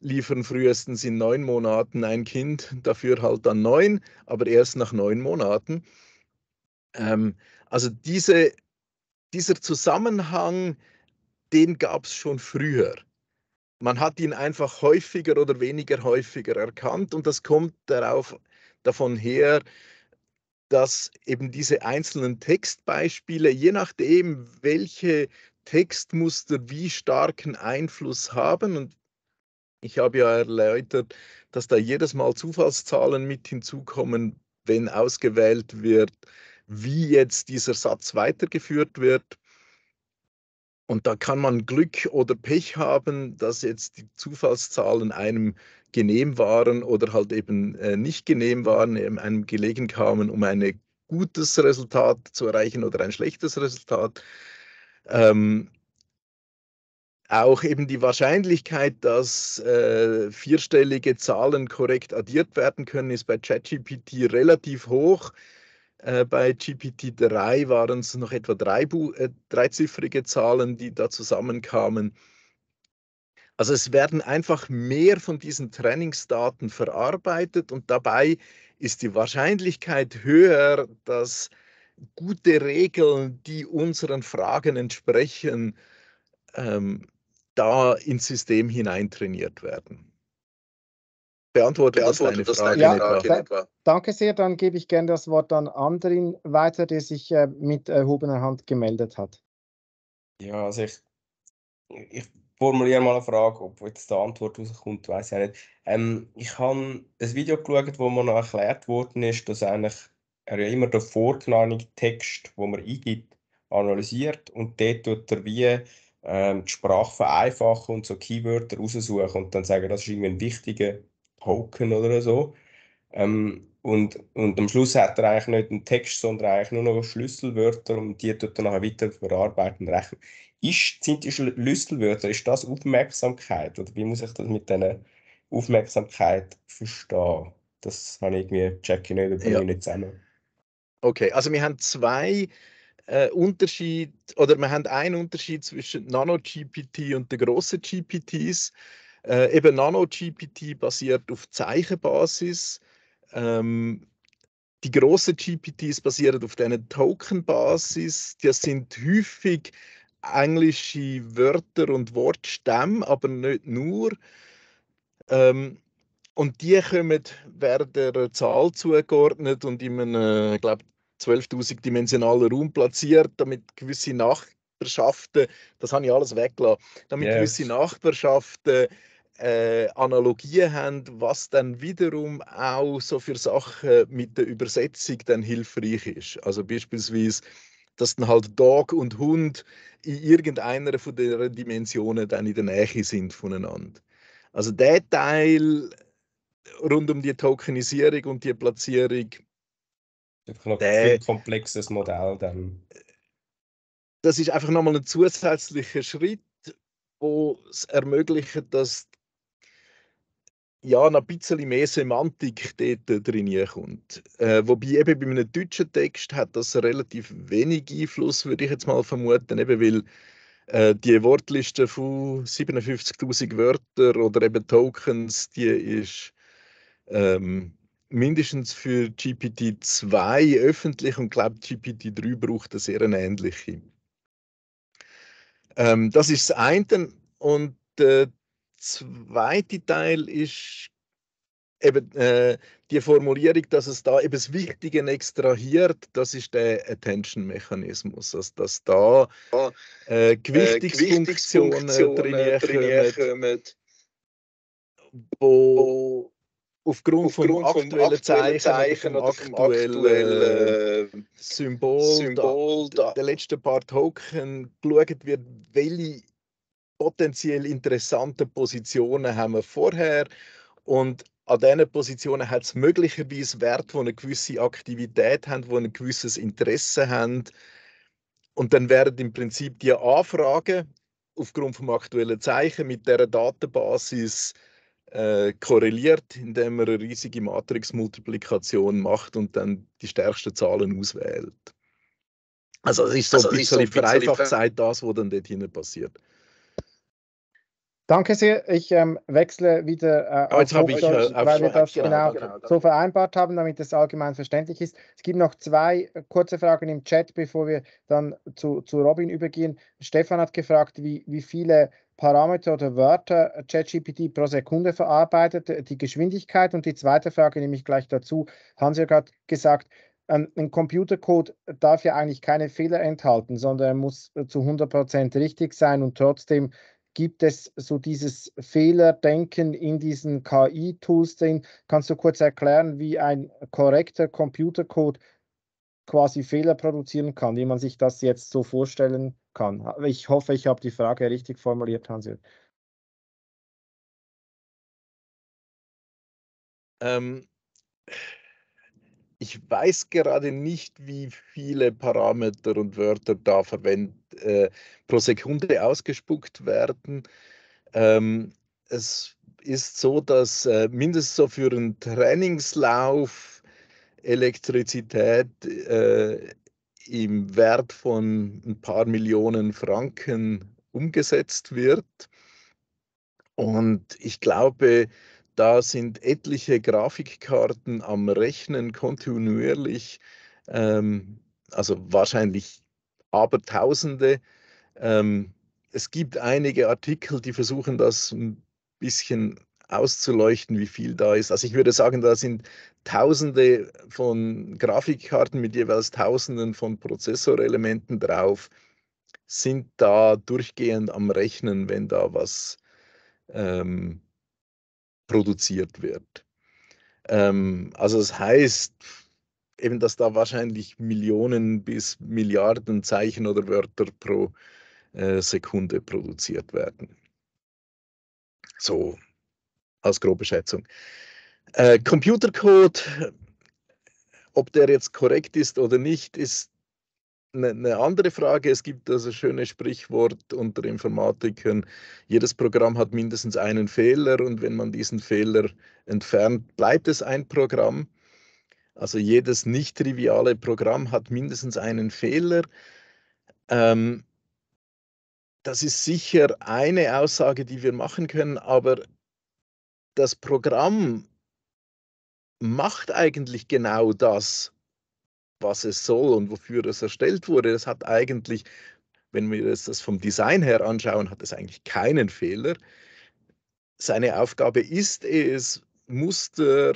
liefern frühestens in neun Monaten ein Kind, dafür halt dann neun, aber erst nach neun Monaten. Ähm, also diese, dieser Zusammenhang, den gab es schon früher. Man hat ihn einfach häufiger oder weniger häufiger erkannt und das kommt darauf, davon her, dass eben diese einzelnen Textbeispiele, je nachdem, welche Textmuster wie starken Einfluss haben, und ich habe ja erläutert, dass da jedes Mal Zufallszahlen mit hinzukommen, wenn ausgewählt wird, wie jetzt dieser Satz weitergeführt wird und da kann man Glück oder Pech haben, dass jetzt die Zufallszahlen einem genehm waren oder halt eben äh, nicht genehm waren, ähm, einem gelegen kamen, um ein gutes Resultat zu erreichen oder ein schlechtes Resultat. Ähm, auch eben die Wahrscheinlichkeit, dass äh, vierstellige Zahlen korrekt addiert werden können, ist bei ChatGPT relativ hoch. Äh, bei GPT-3 waren es noch etwa drei, äh, dreiziffrige Zahlen, die da zusammenkamen. Also es werden einfach mehr von diesen Trainingsdaten verarbeitet und dabei ist die Wahrscheinlichkeit höher, dass gute Regeln, die unseren Fragen entsprechen, ähm, da ins System hineintrainiert werden beantwortet, beantwortet das deine Frage, Frage ja, etwa. Danke sehr, dann gebe ich gerne das Wort an Andrin weiter, der sich äh, mit erhobener äh, Hand gemeldet hat. Ja, also ich, ich formuliere mal eine Frage, ob jetzt die Antwort rauskommt, weiß ich nicht. Ähm, ich habe ein Video geschaut, wo mir noch erklärt worden ist, dass eigentlich er ja immer den vorgenommenen Text, wo man eingibt, analysiert und dort tut er wie ähm, die Sprache vereinfachen und so Keywörter raussuchen und dann sagen, das ist irgendwie ein wichtiger Poken oder so. Ähm, und, und am Schluss hat er eigentlich nicht einen Text, sondern eigentlich nur noch Schlüsselwörter und die tut er nachher weiter verarbeiten. Ist, sind die Schlüsselwörter, ist das Aufmerksamkeit? Oder wie muss ich das mit dieser Aufmerksamkeit verstehen? Das habe ich irgendwie checken nicht, oder ja. ich nicht zusammen. Okay, also wir haben zwei äh, Unterschied oder wir haben einen Unterschied zwischen Nano-GPT und den grossen GPTs. Äh, eben Nano-GPT basiert auf Zeichenbasis. Ähm, die großen GPTs basieren auf diesen Token-Basis. Die sind häufig englische Wörter und Wortstämme, aber nicht nur. Ähm, und die kommen werden der Zahl zugeordnet und in einem, äh, glaube 12.000-dimensionalen Raum platziert, damit gewisse Nachbarschaften, das habe ich alles weggelassen, damit yes. gewisse Nachbarschaften äh, Analogien haben, was dann wiederum auch so für Sachen mit der Übersetzung dann hilfreich ist. Also beispielsweise, dass dann halt Dog und Hund in irgendeiner von der Dimensionen dann in der Nähe sind voneinander. Also der Teil rund um die Tokenisierung und die Platzierung. Einfach noch ein komplexes Modell dann. Das ist einfach nochmal ein zusätzlicher Schritt, wo es ermöglicht, dass ja, ein bisschen mehr Semantik dort äh, drin kommt. Äh, wobei eben bei einem deutschen Text hat das relativ wenig Einfluss, würde ich jetzt mal vermuten, eben weil äh, die Wortliste von 57.000 Wörtern oder eben Tokens, die ist ähm, mindestens für GPT-2 öffentlich und glaube GPT-3 braucht eine sehr ähnliche. Ähm, das ist das eine und äh, zweite Teil ist eben äh, die Formulierung, dass es da eben das Wichtige extrahiert, das ist der Attention-Mechanismus, also dass da äh, äh Gewichtungsfunktionen äh, drin kommen, wo aufgrund, aufgrund vom aktuellen, aktuellen Zeichen oder vom aktuellen Symbol, äh, Symbol da, da. der letzten paar Token geschaut wird, welche potenziell interessanten Positionen haben wir vorher und an diesen Positionen hat es möglicherweise Wert, die eine gewisse Aktivität haben, die ein gewisses Interesse haben. Und dann werden im Prinzip die Anfragen aufgrund des aktuellen Zeichen mit der Datenbasis äh, korreliert, indem man eine riesige Matrixmultiplikation macht und dann die stärksten Zahlen auswählt. Also es ist so also ein bisschen, so ein gesagt, das, was dann dort passiert. Danke sehr. Ich ähm, wechsle wieder äh, auf Hochdeutsch, ich, äh, weil wir das genau, genau so vereinbart haben, damit es allgemein verständlich ist. Es gibt noch zwei äh, kurze Fragen im Chat, bevor wir dann zu, zu Robin übergehen. Stefan hat gefragt, wie, wie viele Parameter oder Wörter ChatGPT pro Sekunde verarbeitet, äh, die Geschwindigkeit. Und die zweite Frage nehme ich gleich dazu. Hans-Jörg hat gesagt, ähm, ein Computercode darf ja eigentlich keine Fehler enthalten, sondern er muss äh, zu 100% richtig sein und trotzdem gibt es so dieses Fehlerdenken in diesen KI-Tools drin. Kannst du kurz erklären, wie ein korrekter Computercode quasi Fehler produzieren kann, wie man sich das jetzt so vorstellen kann? Ich hoffe, ich habe die Frage richtig formuliert, Hans. -Jürgen. Ähm, ich weiß gerade nicht, wie viele Parameter und Wörter da verwend, äh, pro Sekunde ausgespuckt werden. Ähm, es ist so, dass äh, mindestens so für einen Trainingslauf Elektrizität äh, im Wert von ein paar Millionen Franken umgesetzt wird. Und ich glaube, da sind etliche Grafikkarten am Rechnen kontinuierlich, ähm, also wahrscheinlich Abertausende. Ähm, es gibt einige Artikel, die versuchen, das ein bisschen auszuleuchten, wie viel da ist. Also ich würde sagen, da sind Tausende von Grafikkarten mit jeweils Tausenden von Prozessorelementen drauf, sind da durchgehend am Rechnen, wenn da was ähm, produziert wird. Ähm, also es das heißt eben, dass da wahrscheinlich Millionen bis Milliarden Zeichen oder Wörter pro äh, Sekunde produziert werden. So als grobe Schätzung. Äh, Computercode, ob der jetzt korrekt ist oder nicht, ist eine ne andere Frage. Es gibt das also schöne Sprichwort unter Informatikern, jedes Programm hat mindestens einen Fehler und wenn man diesen Fehler entfernt, bleibt es ein Programm. Also jedes nicht triviale Programm hat mindestens einen Fehler. Ähm, das ist sicher eine Aussage, die wir machen können, aber das Programm macht eigentlich genau das, was es soll und wofür es erstellt wurde. Das hat eigentlich, wenn wir das, das vom Design her anschauen, hat es eigentlich keinen Fehler. Seine Aufgabe ist es, Muster,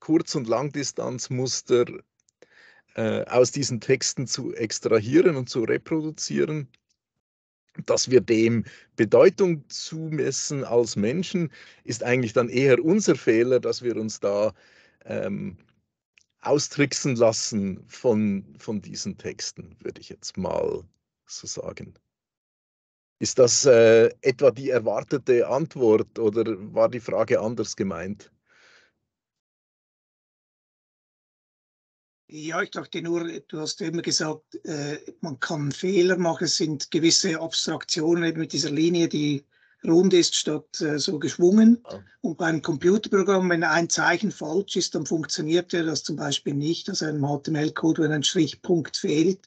Kurz- und Langdistanzmuster äh, aus diesen Texten zu extrahieren und zu reproduzieren, dass wir dem Bedeutung zumessen als Menschen, ist eigentlich dann eher unser Fehler, dass wir uns da ähm, austricksen lassen von, von diesen Texten, würde ich jetzt mal so sagen. Ist das äh, etwa die erwartete Antwort oder war die Frage anders gemeint? Ja, ich dachte nur, du hast immer gesagt, äh, man kann Fehler machen, es sind gewisse Abstraktionen mit dieser Linie, die rund ist statt äh, so geschwungen. Ah. Und beim Computerprogramm, wenn ein Zeichen falsch ist, dann funktioniert ja das zum Beispiel nicht. Also einem HTML-Code, wenn ein Strichpunkt fehlt,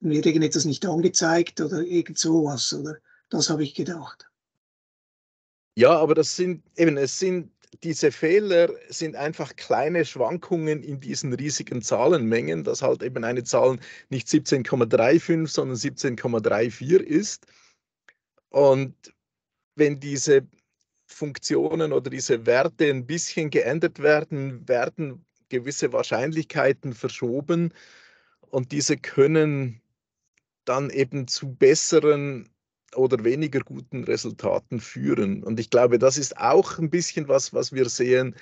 dann wird irgendetwas nicht angezeigt oder irgend sowas. Oder das habe ich gedacht. Ja, aber das sind eben, es sind diese Fehler sind einfach kleine Schwankungen in diesen riesigen Zahlenmengen, dass halt eben eine Zahl nicht 17,35, sondern 17,34 ist. Und wenn diese Funktionen oder diese Werte ein bisschen geändert werden, werden gewisse Wahrscheinlichkeiten verschoben und diese können dann eben zu besseren oder weniger guten Resultaten führen. Und ich glaube, das ist auch ein bisschen was, was wir sehen,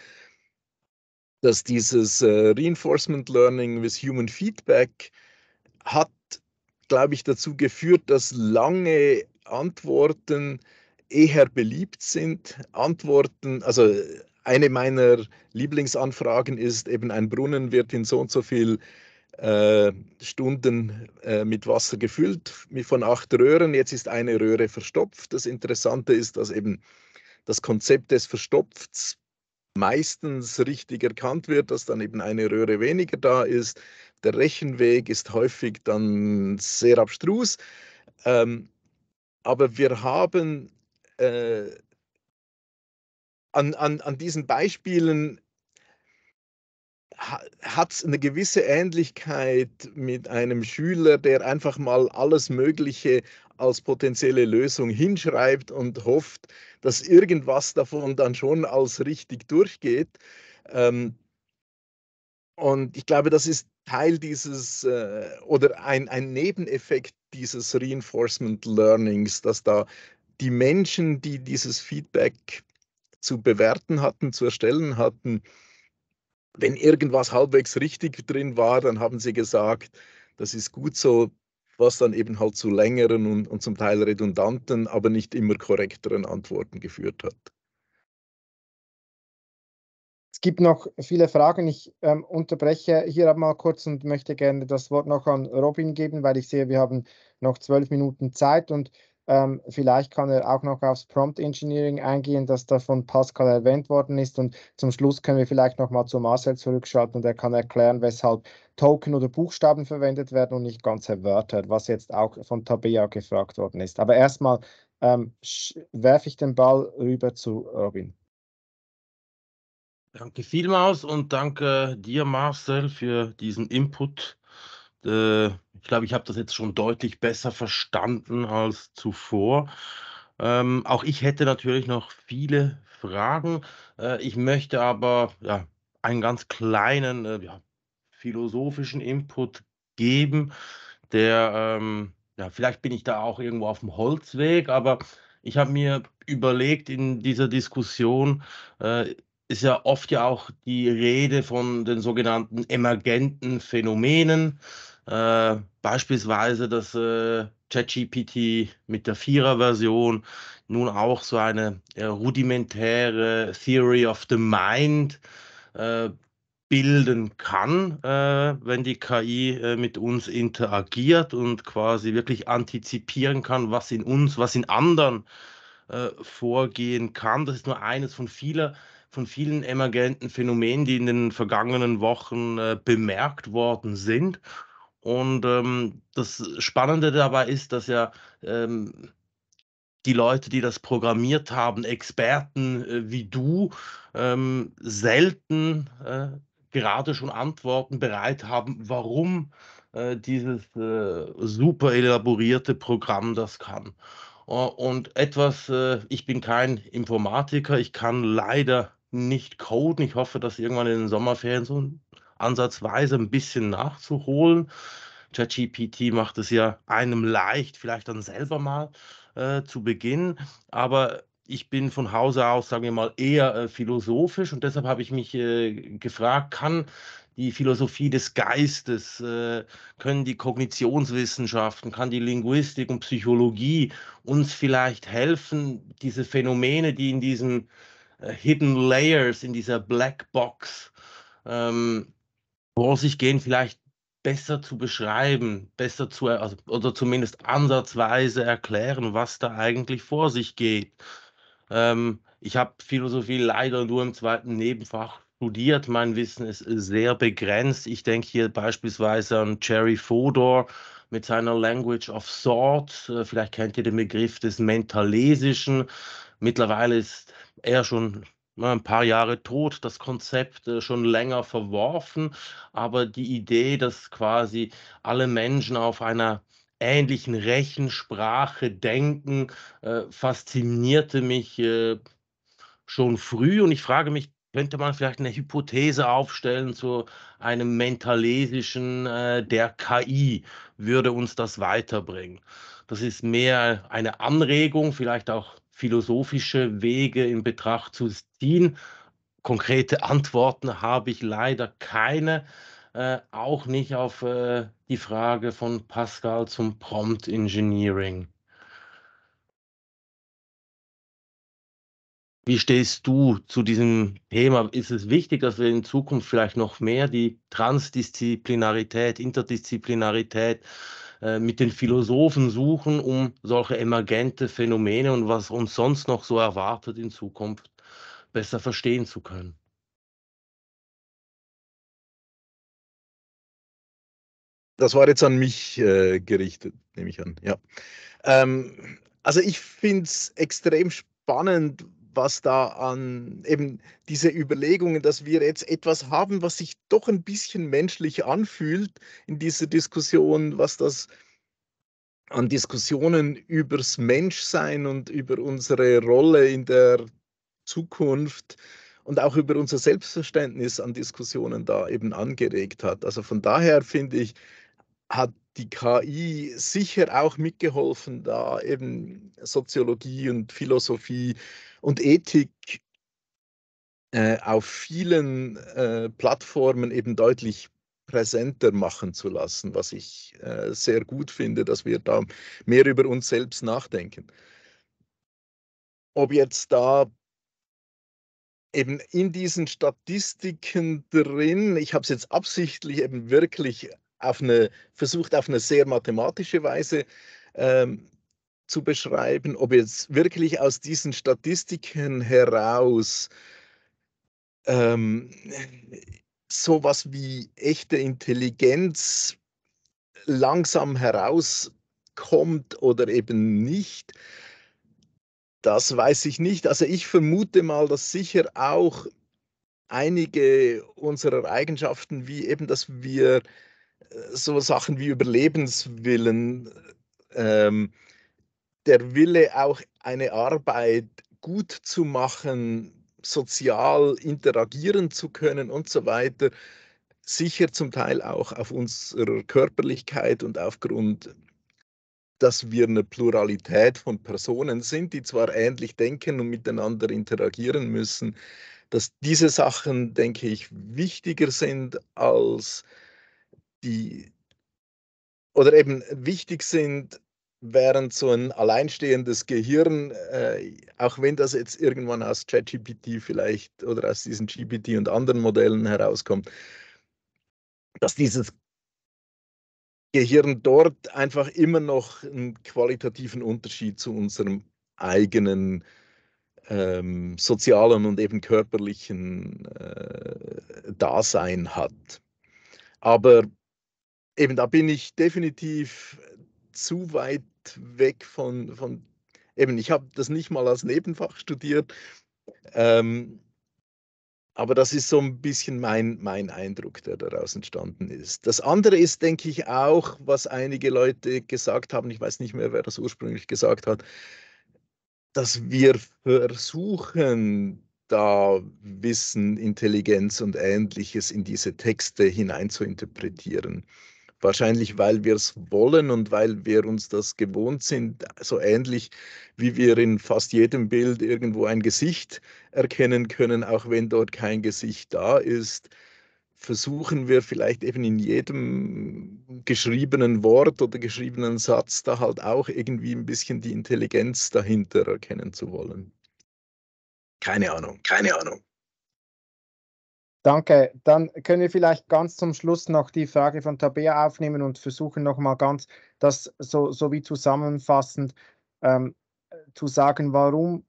dass dieses äh, Reinforcement Learning with Human Feedback hat, glaube ich, dazu geführt, dass lange Antworten eher beliebt sind. Antworten, also eine meiner Lieblingsanfragen ist eben, ein Brunnen wird in so und so viel äh, Stunden äh, mit Wasser gefüllt, von acht Röhren. Jetzt ist eine Röhre verstopft. Das Interessante ist, dass eben das Konzept des Verstopfts meistens richtig erkannt wird, dass dann eben eine Röhre weniger da ist. Der Rechenweg ist häufig dann sehr abstrus. Ähm, aber wir haben äh, an, an, an diesen Beispielen hat es eine gewisse Ähnlichkeit mit einem Schüler, der einfach mal alles Mögliche als potenzielle Lösung hinschreibt und hofft, dass irgendwas davon dann schon als richtig durchgeht. Ähm, und ich glaube, das ist Teil dieses äh, oder ein, ein Nebeneffekt dieses Reinforcement Learnings, dass da die Menschen, die dieses Feedback zu bewerten hatten, zu erstellen hatten, wenn irgendwas halbwegs richtig drin war, dann haben sie gesagt, das ist gut so, was dann eben halt zu längeren und, und zum Teil redundanten, aber nicht immer korrekteren Antworten geführt hat. Es gibt noch viele Fragen. Ich ähm, unterbreche hier mal kurz und möchte gerne das Wort noch an Robin geben, weil ich sehe, wir haben noch zwölf Minuten Zeit und ähm, vielleicht kann er auch noch aufs Prompt Engineering eingehen, das da von Pascal erwähnt worden ist. Und zum Schluss können wir vielleicht nochmal zu Marcel zurückschalten und er kann erklären, weshalb Token oder Buchstaben verwendet werden und nicht ganze Wörter, was jetzt auch von Tabea gefragt worden ist. Aber erstmal ähm, werfe ich den Ball rüber zu Robin. Danke vielmals und danke dir, Marcel, für diesen Input äh, ich glaube, ich habe das jetzt schon deutlich besser verstanden als zuvor. Ähm, auch ich hätte natürlich noch viele Fragen. Äh, ich möchte aber ja, einen ganz kleinen äh, ja, philosophischen Input geben, der, ähm, ja, vielleicht bin ich da auch irgendwo auf dem Holzweg, aber ich habe mir überlegt in dieser Diskussion, äh, ist ja oft ja auch die Rede von den sogenannten emergenten Phänomenen. Äh, beispielsweise, dass äh, ChatGPT mit der Vierer-Version nun auch so eine äh, rudimentäre Theory of the Mind äh, bilden kann, äh, wenn die KI äh, mit uns interagiert und quasi wirklich antizipieren kann, was in uns, was in anderen vorgehen kann. Das ist nur eines von vieler von vielen emergenten Phänomenen, die in den vergangenen Wochen äh, bemerkt worden sind. Und ähm, das Spannende dabei ist, dass ja ähm, die Leute, die das programmiert haben, Experten äh, wie du, ähm, selten äh, gerade schon Antworten bereit haben, warum äh, dieses äh, super elaborierte Programm das kann. und etwas, äh, ich bin kein Informatiker, ich kann leider nicht coden. Ich hoffe, dass irgendwann in den Sommerferien so ein ansatzweise ein bisschen nachzuholen. ChatGPT macht es ja einem leicht, vielleicht dann selber mal äh, zu beginnen. aber ich bin von Hause aus, sagen wir mal, eher äh, philosophisch und deshalb habe ich mich äh, gefragt, kann die Philosophie des Geistes, äh, können die Kognitionswissenschaften, kann die Linguistik und Psychologie uns vielleicht helfen, diese Phänomene, die in diesen äh, Hidden Layers, in dieser Black Box ähm, Bronzig gehen vielleicht besser zu beschreiben, besser zu also, oder zumindest ansatzweise erklären, was da eigentlich vor sich geht. Ähm, ich habe Philosophie leider nur im zweiten Nebenfach studiert. Mein Wissen ist sehr begrenzt. Ich denke hier beispielsweise an Jerry Fodor mit seiner Language of Thought. Äh, vielleicht kennt ihr den Begriff des Mentalesischen. Mittlerweile ist er schon Ne, ein paar Jahre tot, das Konzept äh, schon länger verworfen, aber die Idee, dass quasi alle Menschen auf einer ähnlichen Rechensprache denken, äh, faszinierte mich äh, schon früh und ich frage mich, könnte man vielleicht eine Hypothese aufstellen zu einem mentalesischen der KI? Würde uns das weiterbringen? Das ist mehr eine Anregung, vielleicht auch philosophische Wege in Betracht zu ziehen. Konkrete Antworten habe ich leider keine, äh, auch nicht auf äh, die Frage von Pascal zum Prompt Engineering. Wie stehst du zu diesem Thema? Ist es wichtig, dass wir in Zukunft vielleicht noch mehr die Transdisziplinarität, Interdisziplinarität äh, mit den Philosophen suchen, um solche emergente Phänomene und was uns sonst noch so erwartet in Zukunft besser verstehen zu können. Das war jetzt an mich äh, gerichtet, nehme ich an. Ja. Ähm, also ich finde es extrem spannend, was da an eben diese Überlegungen, dass wir jetzt etwas haben, was sich doch ein bisschen menschlich anfühlt in dieser Diskussion, was das an Diskussionen übers Menschsein und über unsere Rolle in der Zukunft und auch über unser Selbstverständnis an Diskussionen da eben angeregt hat. Also von daher finde ich, hat die KI sicher auch mitgeholfen, da eben Soziologie und Philosophie und Ethik äh, auf vielen äh, Plattformen eben deutlich präsenter machen zu lassen, was ich äh, sehr gut finde, dass wir da mehr über uns selbst nachdenken. Ob jetzt da eben in diesen Statistiken drin, ich habe es jetzt absichtlich eben wirklich auf eine, versucht auf eine sehr mathematische Weise ähm, zu beschreiben, ob jetzt wirklich aus diesen Statistiken heraus ähm, sowas wie echte Intelligenz langsam herauskommt oder eben nicht, das weiß ich nicht. Also ich vermute mal, dass sicher auch einige unserer Eigenschaften, wie eben, dass wir äh, so Sachen wie Überlebenswillen, ähm, der Wille, auch eine Arbeit gut zu machen, sozial interagieren zu können und so weiter, sicher zum Teil auch auf unserer Körperlichkeit und aufgrund, dass wir eine Pluralität von Personen sind, die zwar ähnlich denken und miteinander interagieren müssen, dass diese Sachen, denke ich, wichtiger sind als die oder eben wichtig sind während so ein alleinstehendes Gehirn, äh, auch wenn das jetzt irgendwann aus ChatGPT vielleicht oder aus diesen GPT und anderen Modellen herauskommt, dass dieses Gehirn dort einfach immer noch einen qualitativen Unterschied zu unserem eigenen ähm, sozialen und eben körperlichen äh, Dasein hat. Aber eben da bin ich definitiv zu weit weg von, von eben, ich habe das nicht mal als Nebenfach studiert, ähm, aber das ist so ein bisschen mein, mein Eindruck, der daraus entstanden ist. Das andere ist, denke ich, auch, was einige Leute gesagt haben, ich weiß nicht mehr, wer das ursprünglich gesagt hat, dass wir versuchen, da Wissen, Intelligenz und ähnliches in diese Texte hineinzuinterpretieren. Wahrscheinlich, weil wir es wollen und weil wir uns das gewohnt sind, so ähnlich wie wir in fast jedem Bild irgendwo ein Gesicht erkennen können, auch wenn dort kein Gesicht da ist versuchen wir vielleicht eben in jedem geschriebenen Wort oder geschriebenen Satz da halt auch irgendwie ein bisschen die Intelligenz dahinter erkennen zu wollen. Keine Ahnung, keine Ahnung. Danke. Dann können wir vielleicht ganz zum Schluss noch die Frage von Tabea aufnehmen und versuchen nochmal ganz das so, so wie zusammenfassend ähm, zu sagen, warum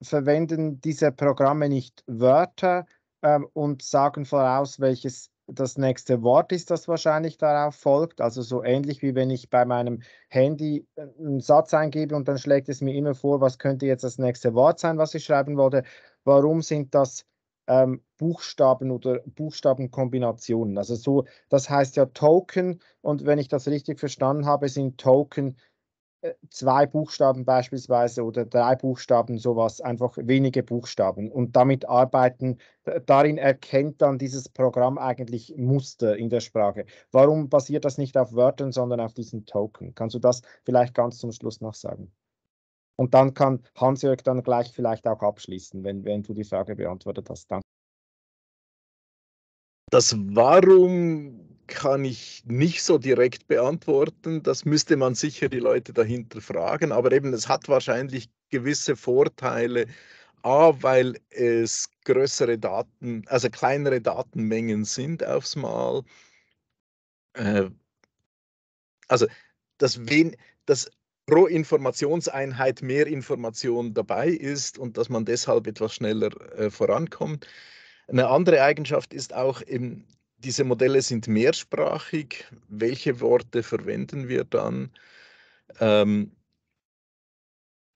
verwenden diese Programme nicht Wörter ähm, und sagen voraus, welches das nächste Wort ist, das wahrscheinlich darauf folgt. Also so ähnlich wie wenn ich bei meinem Handy äh, einen Satz eingebe und dann schlägt es mir immer vor, was könnte jetzt das nächste Wort sein, was ich schreiben wollte. Warum sind das ähm, Buchstaben oder Buchstabenkombinationen. Also so, das heißt ja Token und wenn ich das richtig verstanden habe, sind Token äh, zwei Buchstaben beispielsweise oder drei Buchstaben, sowas, einfach wenige Buchstaben. Und damit arbeiten, darin erkennt dann dieses Programm eigentlich Muster in der Sprache. Warum basiert das nicht auf Wörtern, sondern auf diesen Token? Kannst du das vielleicht ganz zum Schluss noch sagen? Und dann kann Hans-Jörg dann gleich vielleicht auch abschließen, wenn, wenn du die Frage beantwortet hast. Danke. Das Warum kann ich nicht so direkt beantworten. Das müsste man sicher die Leute dahinter fragen. Aber eben, es hat wahrscheinlich gewisse Vorteile. A, weil es größere Daten, also kleinere Datenmengen sind aufs Mal. Äh, also das, wen, das pro Informationseinheit mehr Information dabei ist und dass man deshalb etwas schneller äh, vorankommt. Eine andere Eigenschaft ist auch, eben, diese Modelle sind mehrsprachig. Welche Worte verwenden wir dann? Ähm,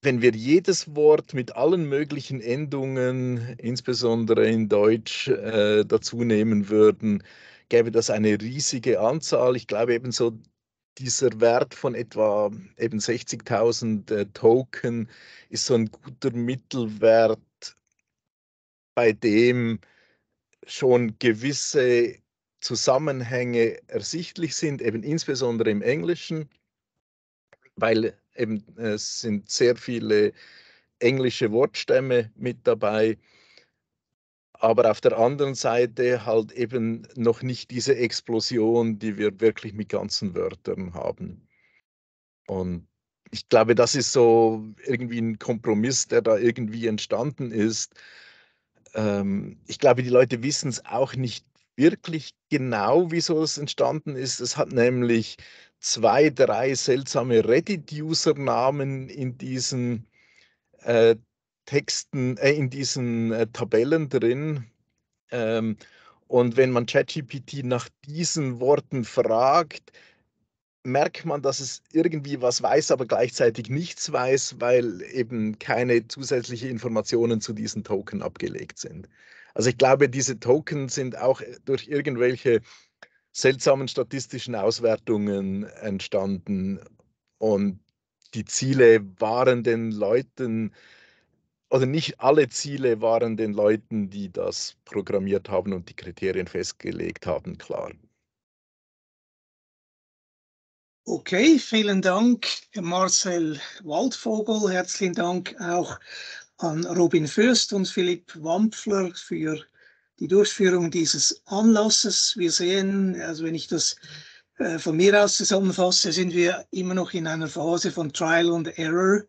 wenn wir jedes Wort mit allen möglichen Endungen, insbesondere in Deutsch, äh, dazu nehmen würden, gäbe das eine riesige Anzahl. Ich glaube ebenso, dieser Wert von etwa eben 60.000 äh, Token ist so ein guter Mittelwert, bei dem schon gewisse Zusammenhänge ersichtlich sind, eben insbesondere im Englischen, weil eben äh, es sind sehr viele englische Wortstämme mit dabei sind aber auf der anderen Seite halt eben noch nicht diese Explosion, die wir wirklich mit ganzen Wörtern haben. Und ich glaube, das ist so irgendwie ein Kompromiss, der da irgendwie entstanden ist. Ähm, ich glaube, die Leute wissen es auch nicht wirklich genau, wieso es entstanden ist. Es hat nämlich zwei, drei seltsame Reddit-User-Namen in diesen äh, Texten, äh, in diesen äh, Tabellen drin. Ähm, und wenn man ChatGPT nach diesen Worten fragt, merkt man, dass es irgendwie was weiß, aber gleichzeitig nichts weiß, weil eben keine zusätzlichen Informationen zu diesen Token abgelegt sind. Also ich glaube, diese Token sind auch äh, durch irgendwelche seltsamen statistischen Auswertungen entstanden und die Ziele waren den Leuten also nicht alle Ziele waren den Leuten, die das programmiert haben und die Kriterien festgelegt haben, klar. Okay, vielen Dank, Marcel Waldvogel. Herzlichen Dank auch an Robin Fürst und Philipp Wampfler für die Durchführung dieses Anlasses. Wir sehen, also wenn ich das äh, von mir aus zusammenfasse, sind wir immer noch in einer Phase von Trial and Error.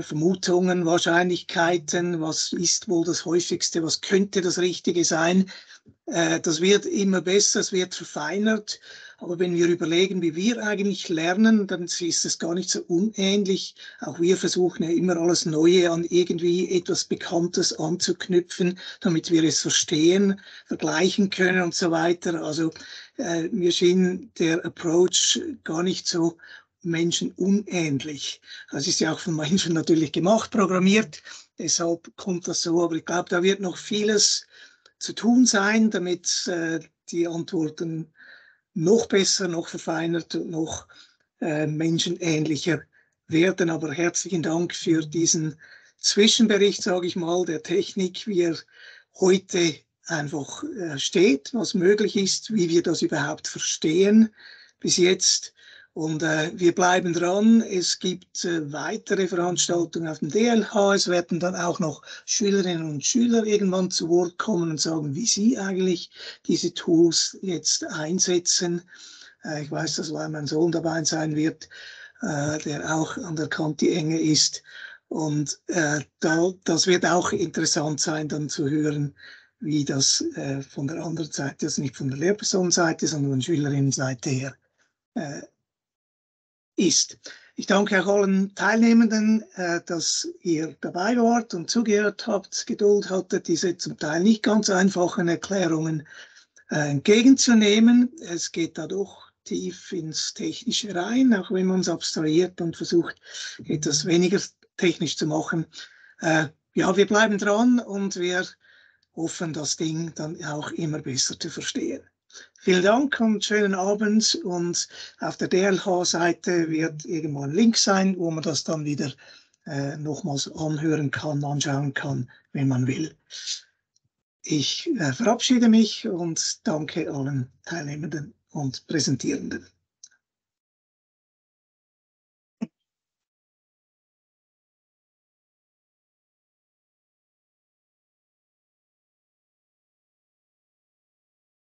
Vermutungen, Wahrscheinlichkeiten, was ist wohl das häufigste, was könnte das Richtige sein. Äh, das wird immer besser, es wird verfeinert. Aber wenn wir überlegen, wie wir eigentlich lernen, dann ist es gar nicht so unähnlich. Auch wir versuchen ja immer alles Neue an irgendwie etwas Bekanntes anzuknüpfen, damit wir es verstehen, vergleichen können und so weiter. Also äh, mir schien der Approach gar nicht so Menschen unähnlich. Das ist ja auch von Menschen natürlich gemacht, programmiert. Deshalb kommt das so. Aber ich glaube, da wird noch vieles zu tun sein, damit äh, die Antworten noch besser, noch verfeinert und noch äh, menschenähnlicher werden. Aber herzlichen Dank für diesen Zwischenbericht, sage ich mal, der Technik, wie er heute einfach äh, steht, was möglich ist, wie wir das überhaupt verstehen bis jetzt und äh, wir bleiben dran. Es gibt äh, weitere Veranstaltungen auf dem DLH. Es werden dann auch noch Schülerinnen und Schüler irgendwann zu Wort kommen und sagen, wie sie eigentlich diese Tools jetzt einsetzen. Äh, ich weiß, dass mein Sohn dabei sein wird, äh, der auch an der Kante enge ist. Und äh, da, das wird auch interessant sein, dann zu hören, wie das äh, von der anderen Seite, also nicht von der Lehrpersonenseite, sondern von der Schülerinnenseite her ist. Ich danke auch allen Teilnehmenden, äh, dass ihr dabei wart und zugehört habt, Geduld hattet, diese zum Teil nicht ganz einfachen Erklärungen äh, entgegenzunehmen. Es geht dadurch tief ins Technische rein, auch wenn man es abstrahiert und versucht, etwas weniger technisch zu machen. Äh, ja, wir bleiben dran und wir hoffen, das Ding dann auch immer besser zu verstehen. Vielen Dank und schönen Abend. Und auf der DLH-Seite wird irgendwo ein Link sein, wo man das dann wieder äh, nochmals anhören kann, anschauen kann, wenn man will. Ich äh, verabschiede mich und danke allen Teilnehmenden und Präsentierenden.